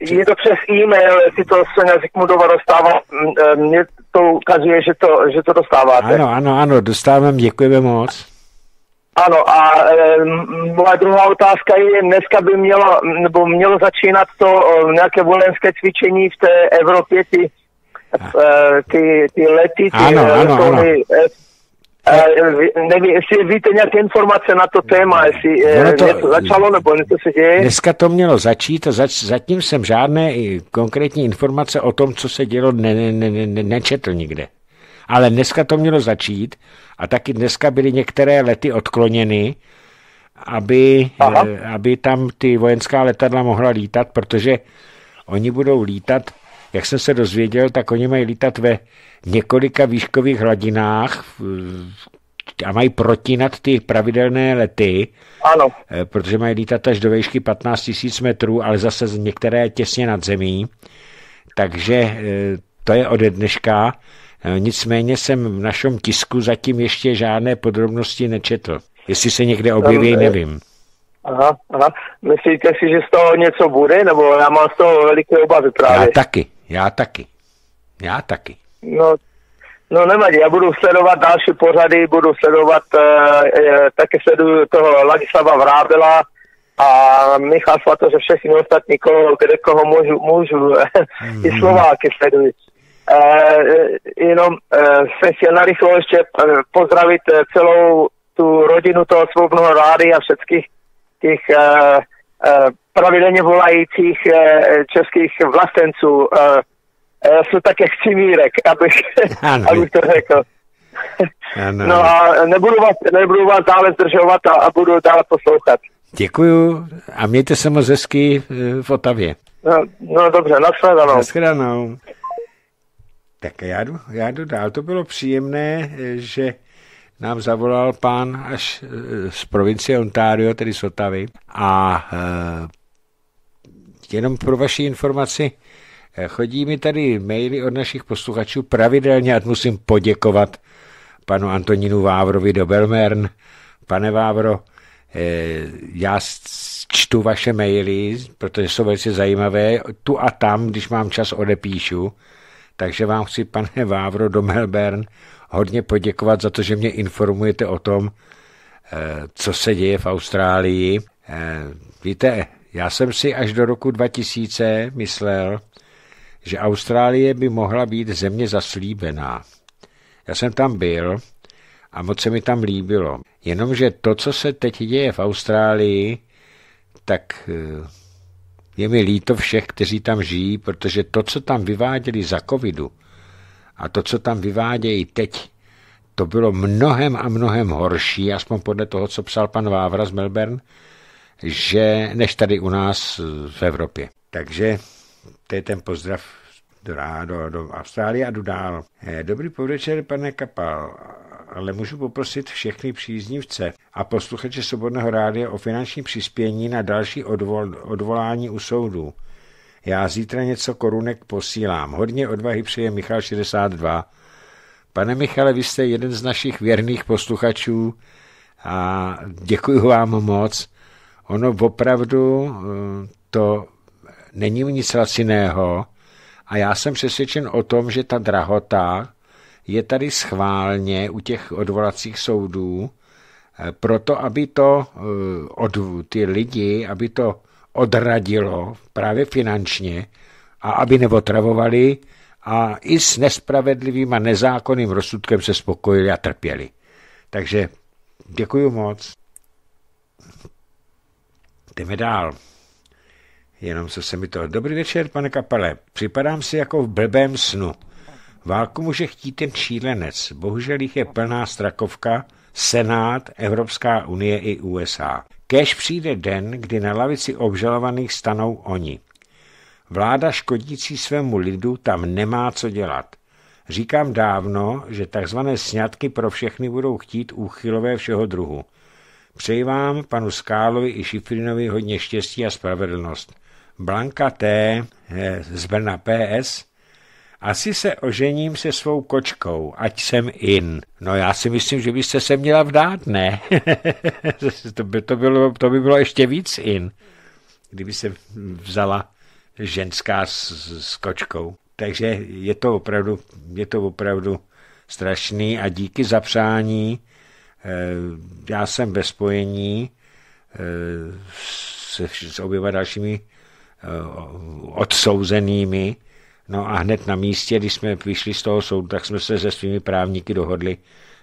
je to přes e-mail, si to na Zikmudova dostává, mm, mě to ukazuje, že to, že to dostáváte. Ano, ano, ano, dostávám, děkujeme moc. Ano a e, moje druhá otázka je, dneska by mělo, nebo mělo začínat to o, nějaké vojenské cvičení v té Evropě, ty, e, ty, ty lety, ty ano, ano, letony, ano. E, nevím, jestli víte nějaké informace na to téma, jestli no to, něco začalo nebo něco se děje? Dneska to mělo začít a zač, zatím jsem žádné konkrétní informace o tom, co se dělo, ne, ne, ne, ne, nečetl nikde. Ale dneska to mělo začít a taky dneska byly některé lety odkloněny, aby, eh, aby tam ty vojenská letadla mohla lítat, protože oni budou lítat, jak jsem se dozvěděl, tak oni mají lítat ve několika výškových hladinách a mají protinat ty pravidelné lety, ano. Eh, protože mají lítat až do výšky 15 000 metrů, ale zase některé těsně nad zemí. Takže eh, to je ode dneška Eh, nicméně jsem v našem tisku zatím ještě žádné podrobnosti nečetl. Jestli se někde objeví, nevím. Aha, aha. Myslíte si, že z toho něco bude? Nebo já mám z toho veliké obavy právě. Já taky, já taky. Já taky. No, no nevadí, já budu sledovat další pořady, budu sledovat, eh, eh taky sleduju toho Ladislava Vrábela, a Michal Svatoře, všechny ostatní, koho, kde koho můžu, můžu mm. (laughs) i mhm. Slováky sledují. Eh, jenom jsem eh, chtěl narychlo ještě eh, pozdravit celou tu rodinu toho svobodného rády a všech těch pravidelně volajících českých vlastenců. Jsou také chcimírek, abych, (laughs) ano. abych to řekl. Ano. No a nebudu vás, nebudu vás dále zdržovat a, a budu dále poslouchat. Děkuju a mějte se moc hezky v Otavě. No, no dobře, nashledanou. Nashledanou. Tak já jdu, já jdu dál. To bylo příjemné, eh, že nám zavolal pán až eh, z provincie Ontario, tedy z Otavy. A eh, jenom pro vaši informaci, chodí mi tady maily od našich posluchačů pravidelně a musím poděkovat panu Antonínu Vávrovi do Belmern. Pane Vávro, já čtu vaše maily, protože jsou velice zajímavé. Tu a tam, když mám čas, odepíšu takže vám chci, pane Vávro do Melbourne, hodně poděkovat za to, že mě informujete o tom, eh, co se děje v Austrálii. Eh, víte, já jsem si až do roku 2000 myslel, že Austrálie by mohla být země zaslíbená. Já jsem tam byl a moc se mi tam líbilo. Jenomže to, co se teď děje v Austrálii, tak eh, je mi líto všech, kteří tam žijí, protože to, co tam vyváděli za covidu a to, co tam vyvádějí teď, to bylo mnohem a mnohem horší, aspoň podle toho, co psal pan Vávra z Melbourne, že než tady u nás eh, v Evropě. Takže to je ten pozdrav do, do, do Austrálie a jdu dál. Eh, dobrý podvečer, pane Kapal ale můžu poprosit všechny příznivce a posluchače Svobodného rádia o finanční přispění na další odvol, odvolání u soudu. Já zítra něco korunek posílám. Hodně odvahy přeje Michal 62. Pane Michale, vy jste jeden z našich věrných posluchačů a děkuji vám moc. Ono opravdu eh, to není nic laciného a já jsem přesvědčen o tom, že ta drahota, je tady schválně u těch odvolacích soudů, eh, proto aby to eh, od, ty lidi, aby to odradilo právě finančně a aby neotravovali a i s nespravedlivým a nezákonným rozsudkem se spokojili a trpěli. Takže děkuji moc. Jdeme dál. Jenom co se mi to... Dobrý večer, pane kapele. Připadám si jako v blbém snu. Válku může chtít ten šílenec, bohužel jich je plná strakovka, Senát, Evropská unie i USA. Kež přijde den, kdy na lavici obžalovaných stanou oni. Vláda škodící svému lidu tam nemá co dělat. Říkám dávno, že takzvané sňatky pro všechny budou chtít úchylové všeho druhu. Přeji vám, panu Skálovi i Šifrinovi, hodně štěstí a spravedlnost. Blanka T. Eh, z Brna PS asi se ožením se svou kočkou, ať jsem in. No já si myslím, že byste se měla vdát, ne? (laughs) to, by, to, bylo, to by bylo ještě víc in, kdyby se vzala ženská s, s kočkou. Takže je to opravdu, je to opravdu strašný a díky za přání. Eh, já jsem ve spojení eh, se, s oběma dalšími eh, odsouzenými, No a hned na místě, když jsme vyšli z toho soudu, tak jsme se se svými právníky dohodli,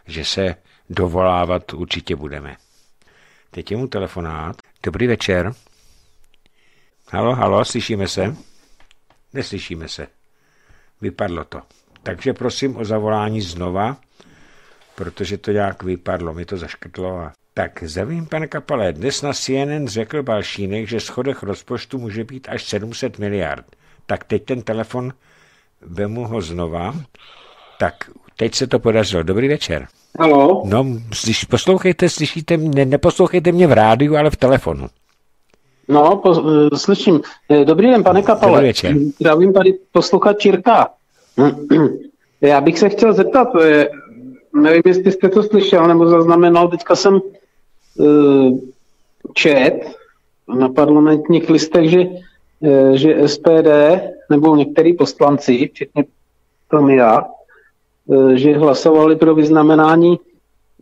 že se dovolávat určitě budeme. Teď je mu telefonát. Dobrý večer. Halo, halo, slyšíme se? Neslyšíme se. Vypadlo to. Takže prosím o zavolání znova, protože to nějak vypadlo, mi to zaškrtlo. A... Tak, zavím, pane Kapale, dnes na CNN řekl Balšínek, že schodech rozpočtu může být až 700 miliard – tak teď ten telefon vemu ho znova. Tak teď se to podařilo. Dobrý večer. Halo. No, slyš, poslouchejte, slyšíte, mě, neposlouchejte mě v rádiu, ale v telefonu. No, po, e, slyším. E, dobrý den, pane Kapale. Dobrý večer. Zdravím tady posluchač Čirka. (clears throat) Já bych se chtěl zeptat, e, nevím, jestli jste to slyšel nebo zaznamenal, teďka jsem čet na parlamentních listech, že Eh, že SPD nebo některý poslanci, včetně tam já, eh, že hlasovali pro vyznamenání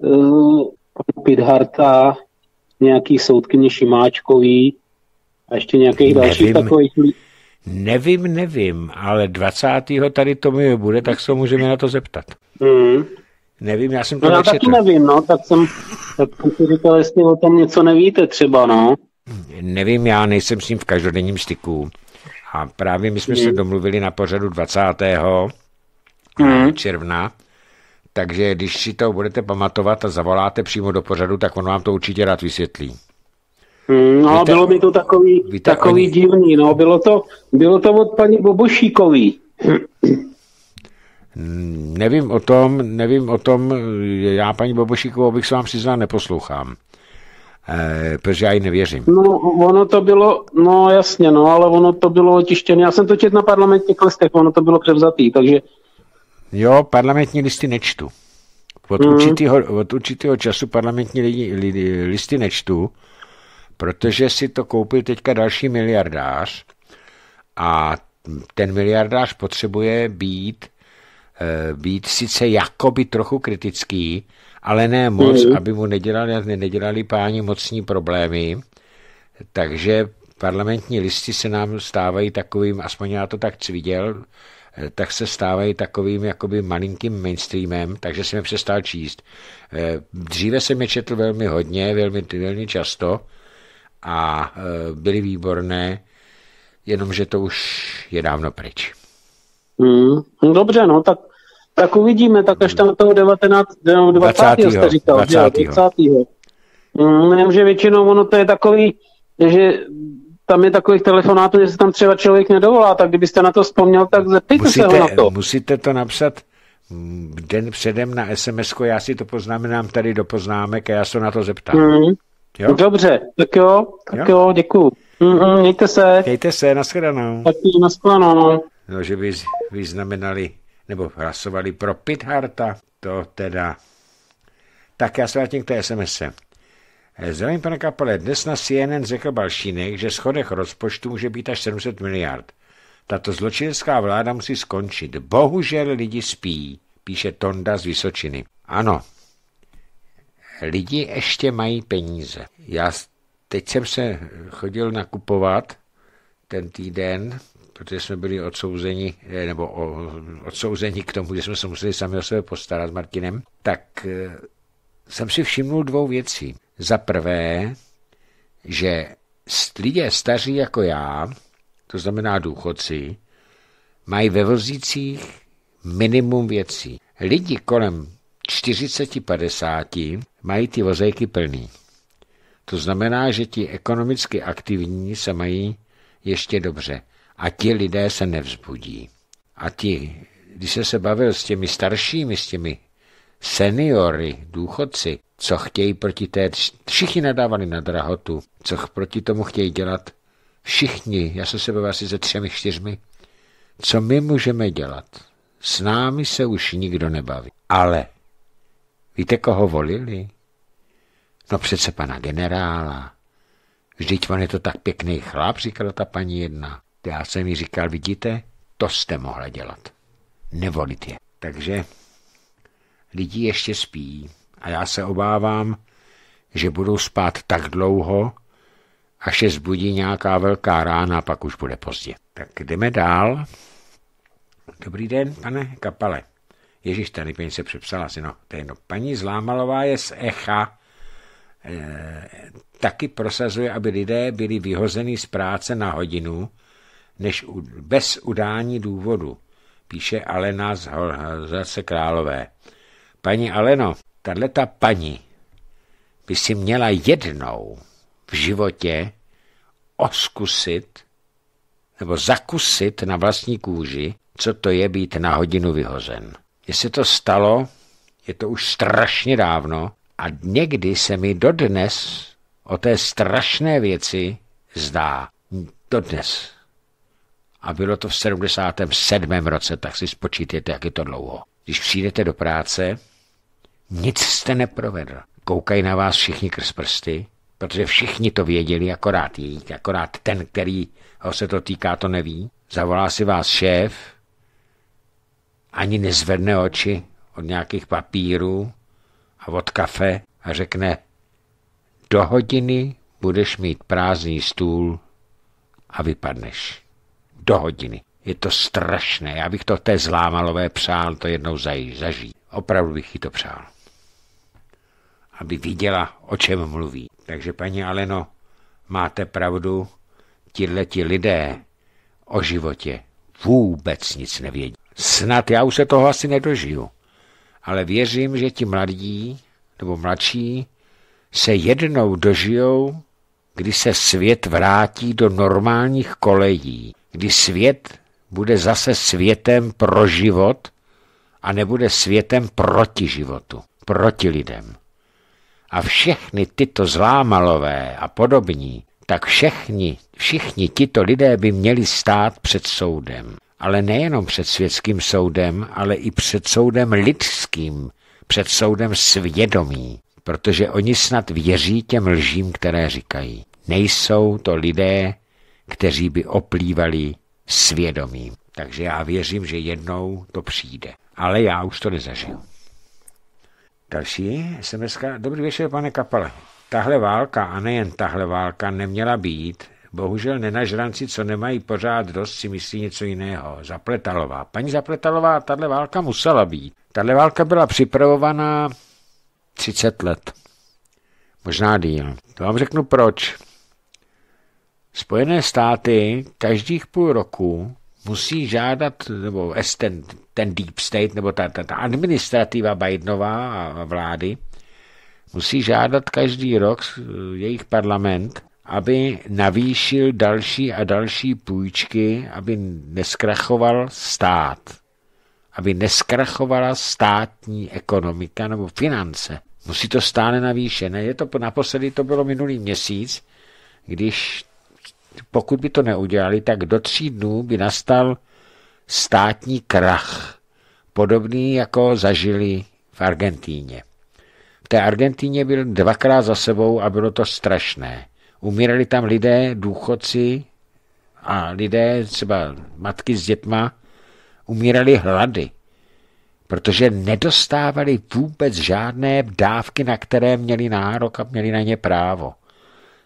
eh, Pidharta, nějaký soudkyně Šimáčkový a ještě nějakých nevím, dalších takových Nevím, nevím, ale 20. tady to mi bude, tak se můžeme na to zeptat. Mm. Nevím, já jsem to no, já taky nevím, no, tak jsem, tak jsem si říkal, jestli o tom něco nevíte třeba, no. Nevím, já nejsem s ním v každodenním styku. A právě my jsme mm. se domluvili na pořadu 20. Mm. června, takže když si to budete pamatovat a zavoláte přímo do pořadu, tak on vám to určitě rád vysvětlí. Mm, no, víte, bylo mi to takový, víte, takový oni... divný, no, bylo to, bylo to od paní Bobošíkový. Nevím o tom, nevím o tom, já paní Bobošíkovou bych se vám přiznal, neposlouchám. Eh, protože já ji nevěřím. No, ono to bylo, no jasně, no, ale ono to bylo otištěné. Já jsem to četl na parlamentních listech, ono to bylo převzatý, takže... Jo, parlamentní listy nečtu. Od, mm. určitýho, od určitýho času parlamentní lidi, lidi, listy nečtu, protože si to koupil teďka další miliardář a ten miliardář potřebuje být, eh, být sice jakoby trochu kritický, ale ne moc, mm. aby mu nedělali, nedělali páni mocní problémy. Takže parlamentní listy se nám stávají takovým, aspoň já to tak viděl, eh, tak se stávají takovým jakoby malinkým mainstreamem, takže jsem je přestal číst. Eh, dříve jsem je četl velmi hodně, velmi, velmi často a eh, byly výborné, jenomže to už je dávno pryč. Mm, dobře, no tak tak uvidíme, tak až tam toho 19, 20. 20. jste říkal, 20. Že? 20. Mm, jenom, že většinou ono to je takový, že tam je takových telefonátů, že se tam třeba člověk nedovolá, tak kdybyste na to vzpomněl, tak zeptejte musíte, se ho na to. Musíte to napsat mm, den předem na sms já si to poznamenám tady do poznámek a já se na to zeptám. Mm. Jo? Dobře, tak jo, tak jo, jo děkuju. Mm-mm, mějte se. Mějte se, nashledanou. Taky nashledanou. No. no, že by vy, vyznamenali nebo hlasovali pro Pitharta, to teda... Tak já se vrátím k té sms -ce. Zdravím, pane Kapele, dnes na CNN řekl Balšínek, že schodech rozpočtu může být až 700 miliard. Tato zločinecká vláda musí skončit. Bohužel lidi spí, píše Tonda z Vysočiny. Ano, lidi ještě mají peníze. Já teď jsem se chodil nakupovat ten týden protože jsme byli odsouzeni, eh, nebo odsouzeni k tomu, že jsme se museli sami o sebe postarat s Martinem, tak eh, jsem si všimnul dvou věcí. Za prvé, že lidé staří jako já, to znamená důchodci, mají ve vozících minimum věcí. Lidi kolem 40-50 mají ty vozejky plný. To znamená, že ti ekonomicky aktivní se mají ještě dobře a ti lidé se nevzbudí. A ti, když jsem se bavil s těmi staršími, s těmi seniory, důchodci, co chtějí proti té, všichni nadávali na drahotu, co proti tomu chtějí dělat, všichni, já jsem se bavil asi se třemi, čtyřmi, co my můžeme dělat. S námi se už nikdo nebaví. Ale víte, koho volili? No přece pana generála. Vždyť on je to tak pěkný chlap, říkala ta paní jedna. Já jsem jí říkal, vidíte, to jste mohla dělat. Nevolit je. Takže lidi ještě spí a já se obávám, že budou spát tak dlouho, až je zbudí nějaká velká rána, pak už bude pozdě. Tak jdeme dál. Dobrý den, pane Kapale. Ježíš, tady paní se přepsala si, no, to je Paní Zlámalová je z Echa, e, taky prosazuje, aby lidé byli vyhozeni z práce na hodinu, než u, bez udání důvodu, píše Alena z Holhazace Králové. Paní Aleno, tato paní by si měla jednou v životě oskusit nebo zakusit na vlastní kůži, co to je být na hodinu vyhozen. Mně se to stalo, je to už strašně dávno a někdy se mi dodnes o té strašné věci zdá. Dodnes a bylo to v 77. roce, tak si spočítejte, jak je to dlouho. Když přijdete do práce, nic jste neprovedl. Koukají na vás všichni krz prsty, protože všichni to věděli, akorát jí, akorát ten, který ho se to týká, to neví. Zavolá si vás šéf, ani nezvedne oči od nějakých papírů a od kafe a řekne, do hodiny budeš mít prázdný stůl a vypadneš do hodiny. Je to strašné, já bych to té zlámalové přál to jednou zaj, zažít. Opravdu bych jí to přál. Aby viděla, o čem mluví. Takže paní Aleno, máte pravdu, ti lidé o životě vůbec nic nevědí. Snad já už se toho asi nedožiju, ale věřím, že ti mladí nebo mladší se jednou dožijou, kdy se svět vrátí do normálních kolejí kdy svět bude zase světem pro život a nebude světem proti životu, proti lidem. A všechny tyto zlámalové a podobní, tak všichni, všichni tito lidé by měli stát před soudem. Ale nejenom před světským soudem, ale i před soudem lidským, před soudem svědomí, protože oni snad věří těm lžím, které říkají. Nejsou to lidé, kteří by oplývali svědomím. Takže já věřím, že jednou to přijde. Ale já už to nezažiju. Další SMS. Dobrý večer, pane Kapale. Tahle válka, a nejen tahle válka, neměla být. Bohužel nenažranci, co nemají pořád dost, si myslí něco jiného. Zapletalová. Paní Zapletalová, tahle válka musela být. Tahle válka byla připravovaná 30 let. Možná díl. To vám řeknu proč. Spojené státy každých půl roku musí žádat, nebo ten, ten deep state, nebo ta, ta, ta administrativa Bidenova a vlády, musí žádat každý rok jejich parlament, aby navýšil další a další půjčky, aby neskrachoval stát, aby neskrachovala státní ekonomika nebo finance. Musí to stále navýšené. Je to naposledy, to bylo minulý měsíc, když pokud by to neudělali, tak do tří dnů by nastal státní krach, podobný jako zažili v Argentíně. V té Argentíně byl dvakrát za sebou a bylo to strašné. Umírali tam lidé, důchodci a lidé, třeba matky s dětma, umírali hlady, protože nedostávali vůbec žádné dávky, na které měli nárok a měli na ně právo.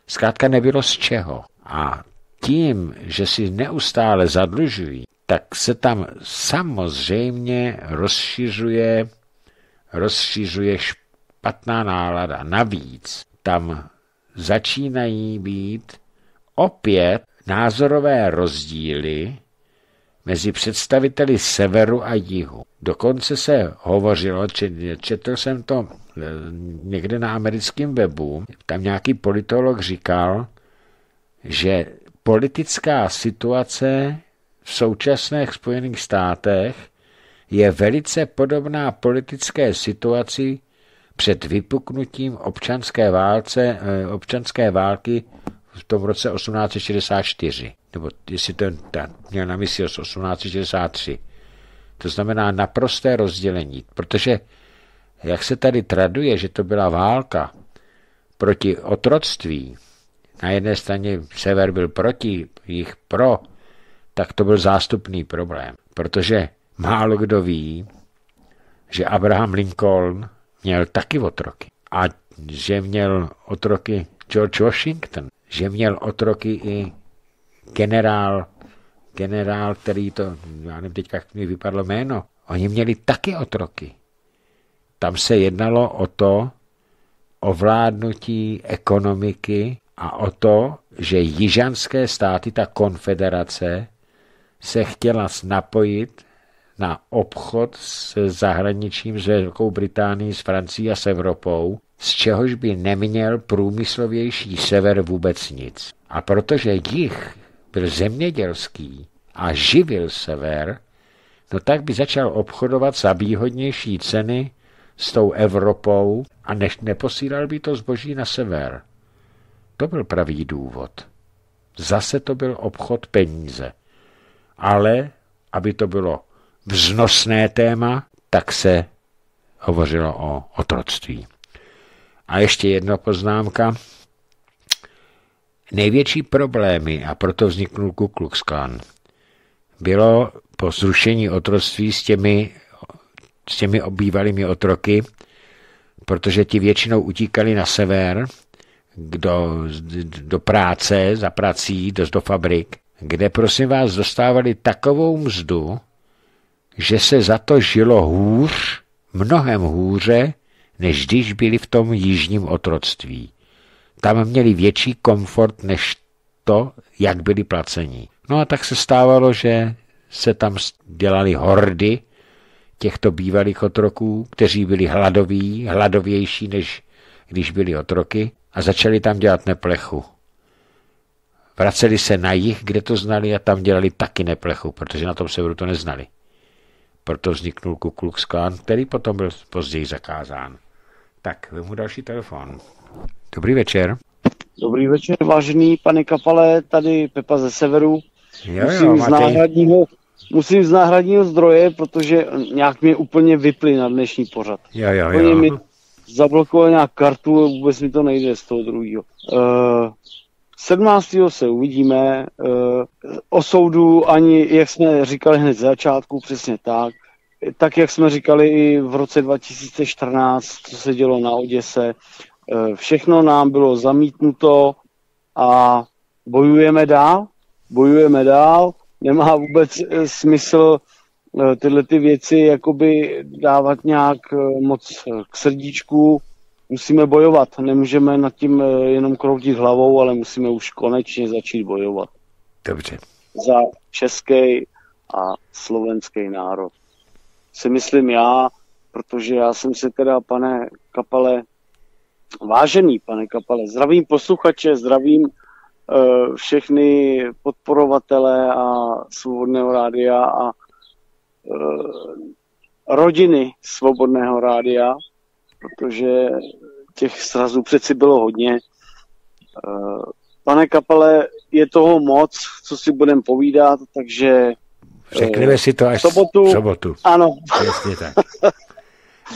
Zkrátka nebylo z čeho. A tím, že si neustále zadlužují, tak se tam samozřejmě rozšiřuje, rozšiřuje špatná nálada. Navíc tam začínají být opět názorové rozdíly mezi představiteli severu a jihu. Dokonce se hovořilo, četl jsem to e, někde na americkém webu, tam nějaký politolog říkal, že politická situace v současných Spojených státech je velice podobná politické situaci před vypuknutím občanské, válce, eh, občanské války v tom roce 1864, nebo jestli to ta, měl na mysli 1863. To znamená naprosté rozdělení, protože jak se tady traduje, že to byla válka proti otroctví, na jedné straně sever byl proti, jich pro, tak to byl zástupný problém. Protože málo kdo ví, že Abraham Lincoln měl taky otroky. A že měl otroky George Washington, že měl otroky i generál, generál, který to, já nevím teď, jak mi vypadlo jméno, oni měli taky otroky. Tam se jednalo o to, ovládnutí ekonomiky a o to, že jižanské státy, ta konfederace, se chtěla napojit na obchod s zahraničím, s Velkou Británií, s Francií a s Evropou, z čehož by neměl průmyslovější sever vůbec nic. A protože jich byl zemědělský a živil sever, no tak by začal obchodovat za výhodnější ceny s tou Evropou a než neposílal by to zboží na sever. To byl pravý důvod. Zase to byl obchod peníze. Ale, aby to bylo vznosné téma, tak se hovořilo o otroctví. A ještě jedna poznámka. Největší problémy, a proto vzniknul Ku Klux Klan, bylo po zrušení otroctví s těmi, s těmi obývalými otroky, protože ti většinou utíkali na sever do do práce, za prací, do do fabrik, kde prosím vás dostávali takovou mzdu, že se za to žilo hůř, mnohem hůře, než když byli v tom jižním otroctví. Tam měli větší komfort než to, jak byli placeni. No a tak se stávalo, že se tam dělali hordy těchto bývalých otroků, kteří byli hladoví, hladovější než když byli otroky a začali tam dělat neplechu. Vraceli se na jich, kde to znali a tam dělali taky neplechu, protože na tom severu to neznali. Proto vzniknul Ku Klux Klan, který potom byl později zakázán. Tak, vemu další telefon. Dobrý večer. Dobrý večer, vážený pane Kapale, tady Pepa ze severu. Jo, musím, z náhradního, musím z náhradního zdroje, protože nějak mě úplně vyply na dnešní pořad. Jo, jo, jo. mi zablokoval nějak kartu, vůbec mi to nejde z toho druhého. E, 17. se uvidíme. E, o soudu ani, jak jsme říkali hned z začátku, přesně tak. Tak, jak jsme říkali i v roce 2014, co se dělo na Oděse, e, všechno nám bylo zamítnuto a bojujeme dál, bojujeme dál. Nemá vůbec eh, smysl Eh, tyhle ty věci jakoby dávat nějak eh, moc eh, k srdíčku. Musíme bojovat, nemůžeme nad tím jenom kroutit hlavou, ale musíme už konečně začít bojovat. Dobře. Za český a slovenský národ. Si myslím já, protože já jsem se teda, pane Kapale, vážený pane Kapale, zdravím posluchače, zdravím všechny podporovatele a svobodného rádia a Eh, rodiny Svobodného rádia, protože těch srazů přeci bylo hodně. Eh, pane Kapele, je toho moc, co si budeme povídat, takže... Eh, Řekneme si to až sobotu. v sobotu. Ano. Přesně tak. (laughs)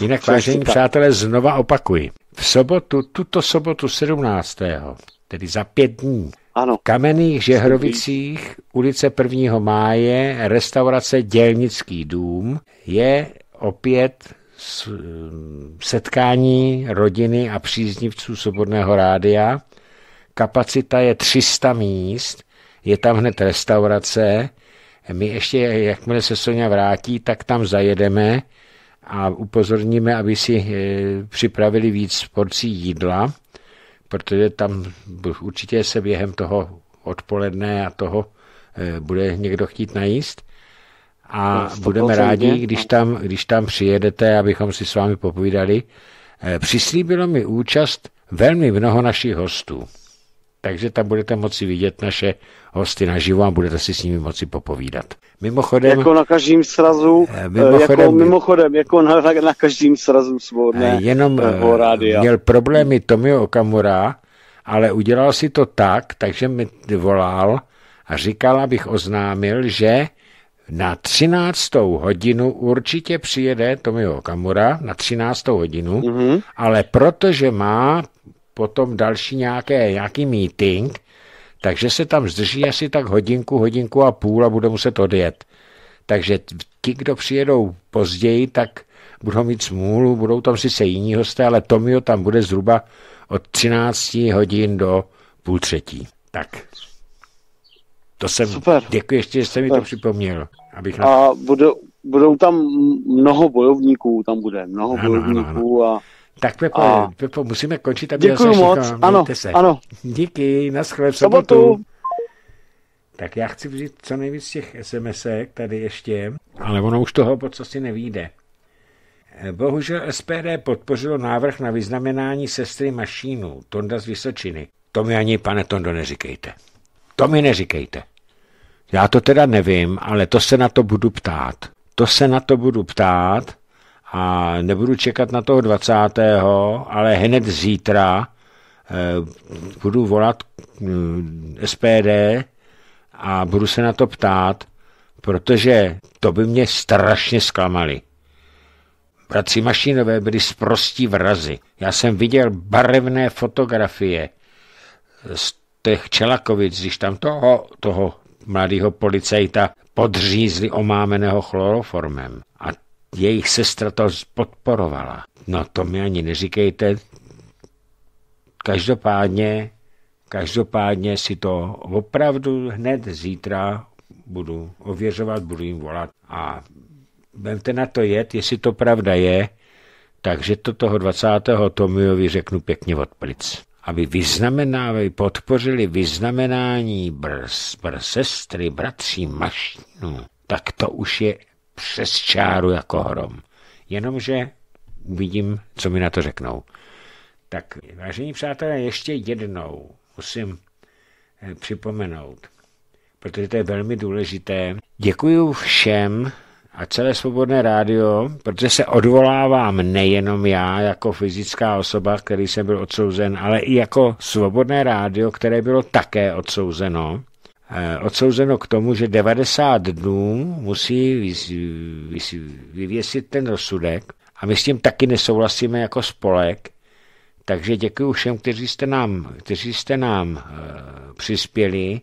Jinak, vážení přátelé, znova opakuji. V sobotu, tuto sobotu 17. tedy za pět dní, ano. Kamenných Žehrovicích, ulice 1. máje, restaurace Dělnický dům, je opět mm, setkání rodiny a příznivců Svobodného rádia. Kapacita je 300 míst, je tam hned restaurace. My ještě, jakmile se Sonja vrátí, tak tam zajedeme a upozorníme, aby si eh, připravili víc porcí jídla protože tam určitě se během toho odpoledne a toho eh, bude někdo chtít najíst. A no, budeme rádi, když tam, když tam přijedete, abychom si s vámi popovídali. Eh, přislíbilo mi účast velmi mnoho našich hostů takže tam budete moci vidět naše hosty naživo a budete si s nimi moci popovídat. Mimochodem... Jako na každém srazu, eh, eh, mimochodem, jako, mimochodem, jako na, na, každém srazu svobodné eh, Jenom rádia. měl problémy Tomio Okamura, ale udělal si to tak, takže mi volal a říkal, abych oznámil, že na 13. hodinu určitě přijede Tomio Kamura na 13. hodinu, mm-hmm. ale protože má potom další nějaké, nějaký meeting, takže se tam zdrží asi tak hodinku, hodinku a půl a bude muset odjet. Takže ti, kdo přijedou později, tak budou mít smůlu, budou tam sice jiní hosté, ale Tomio tam bude zhruba od 13 hodin do půl třetí. Tak. To jsem, Super. děkuji ještě, že jste Super. mi to připomněl. Abych na... A budou, budou tam mnoho bojovníků, tam bude mnoho ano, bojovníků ano, ano. a tak Pepo, a... Pepo musíme končit, aby Děkuju moc, všechno. ano, se. ano. Díky, naschle v sobotu. sobotu. Tak já chci vzít co nejvíc těch sms tady ještě, ale ono už toho po co si nevíde. Eh, bohužel SPD podpořilo návrh na vyznamenání sestry Mašínu, Tonda z Vysočiny. To mi ani, pane Tondo, neříkejte. To mi neříkejte. Já to teda nevím, ale to se na to budu ptát. To se na to budu ptát a nebudu čekat na toho 20., ale hned zítra eh, budu volat eh, SPD a budu se na to ptát, protože to by mě strašně zklamali. Bratři Mašinové byli sprostí vrazy. Já jsem viděl barevné fotografie z těch Čelakovic, když tam toho, toho mladého policajta podřízli omámeného chloroformem. Jejich sestra to podporovala. No to mi ani neříkejte. Každopádně, každopádně si to opravdu hned zítra budu ověřovat, budu jim volat a vemte na to jet, jestli to pravda je, takže to toho 20. Tomiovi řeknu pěkně od plic. Aby vyznamenávali, podpořili vyznamenání br, br sestry, bratří, mašinu, tak to už je přes čáru jako hrom. Jenomže uvidím, co mi na to řeknou. Tak, vážení přátelé, ještě jednou musím eh, připomenout, protože to je velmi důležité. Děkuji všem a celé Svobodné rádio, protože se odvolávám nejenom já jako fyzická osoba, který jsem byl odsouzen, ale i jako Svobodné rádio, které bylo také odsouzeno Eh, odsouzeno k tomu, že 90 dnů musí vyvěsit ten rozsudek a my s tím taky nesouhlasíme jako spolek, takže děkuji všem, kteří jste nám, kteří jste nám eh, přispěli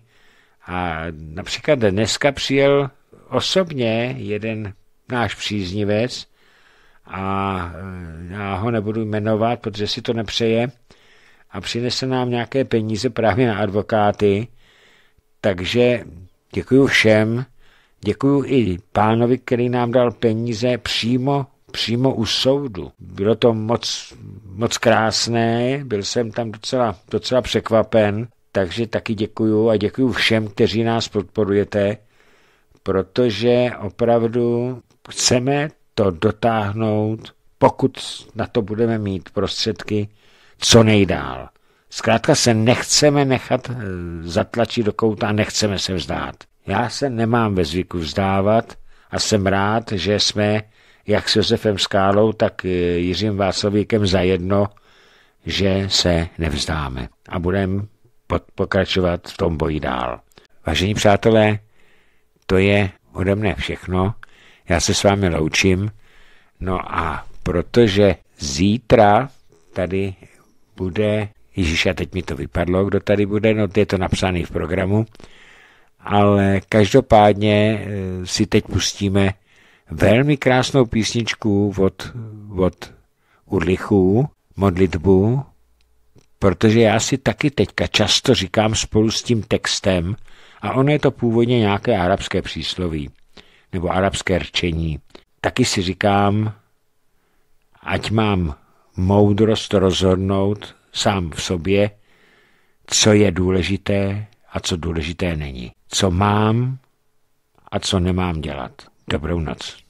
a například dneska přijel osobně jeden náš příznivec a eh, já ho nebudu jmenovat, protože si to nepřeje a přinese nám nějaké peníze právě na advokáty, takže děkuji všem, děkuji i pánovi, který nám dal peníze přímo přímo u soudu. Bylo to moc, moc krásné, byl jsem tam docela, docela překvapen, takže taky děkuju a děkuji všem, kteří nás podporujete, protože opravdu chceme to dotáhnout, pokud na to budeme mít prostředky, co nejdál. Zkrátka se nechceme nechat eh, zatlačit do kouta a nechceme se vzdát. Já se nemám ve zvyku vzdávat a jsem rád, že jsme jak s Josefem Skálou, tak eh, Jiřím Václavíkem zajedno, že se nevzdáme a budeme pokračovat v tom boji dál. Vážení přátelé, to je ode mne všechno. Já se s vámi loučím. No a protože zítra tady bude Ježíš, a teď mi to vypadlo, kdo tady bude, no je to napsané v programu, ale každopádně e, si teď pustíme velmi krásnou písničku od, od Urlichů, modlitbu, protože já si taky teďka často říkám spolu s tím textem, a ono je to původně nějaké arabské přísloví nebo arabské rčení. Taky si říkám, ať mám moudrost rozhodnout sám v sobě, co je důležité a co důležité není. Co mám a co nemám dělat. Dobrou noc.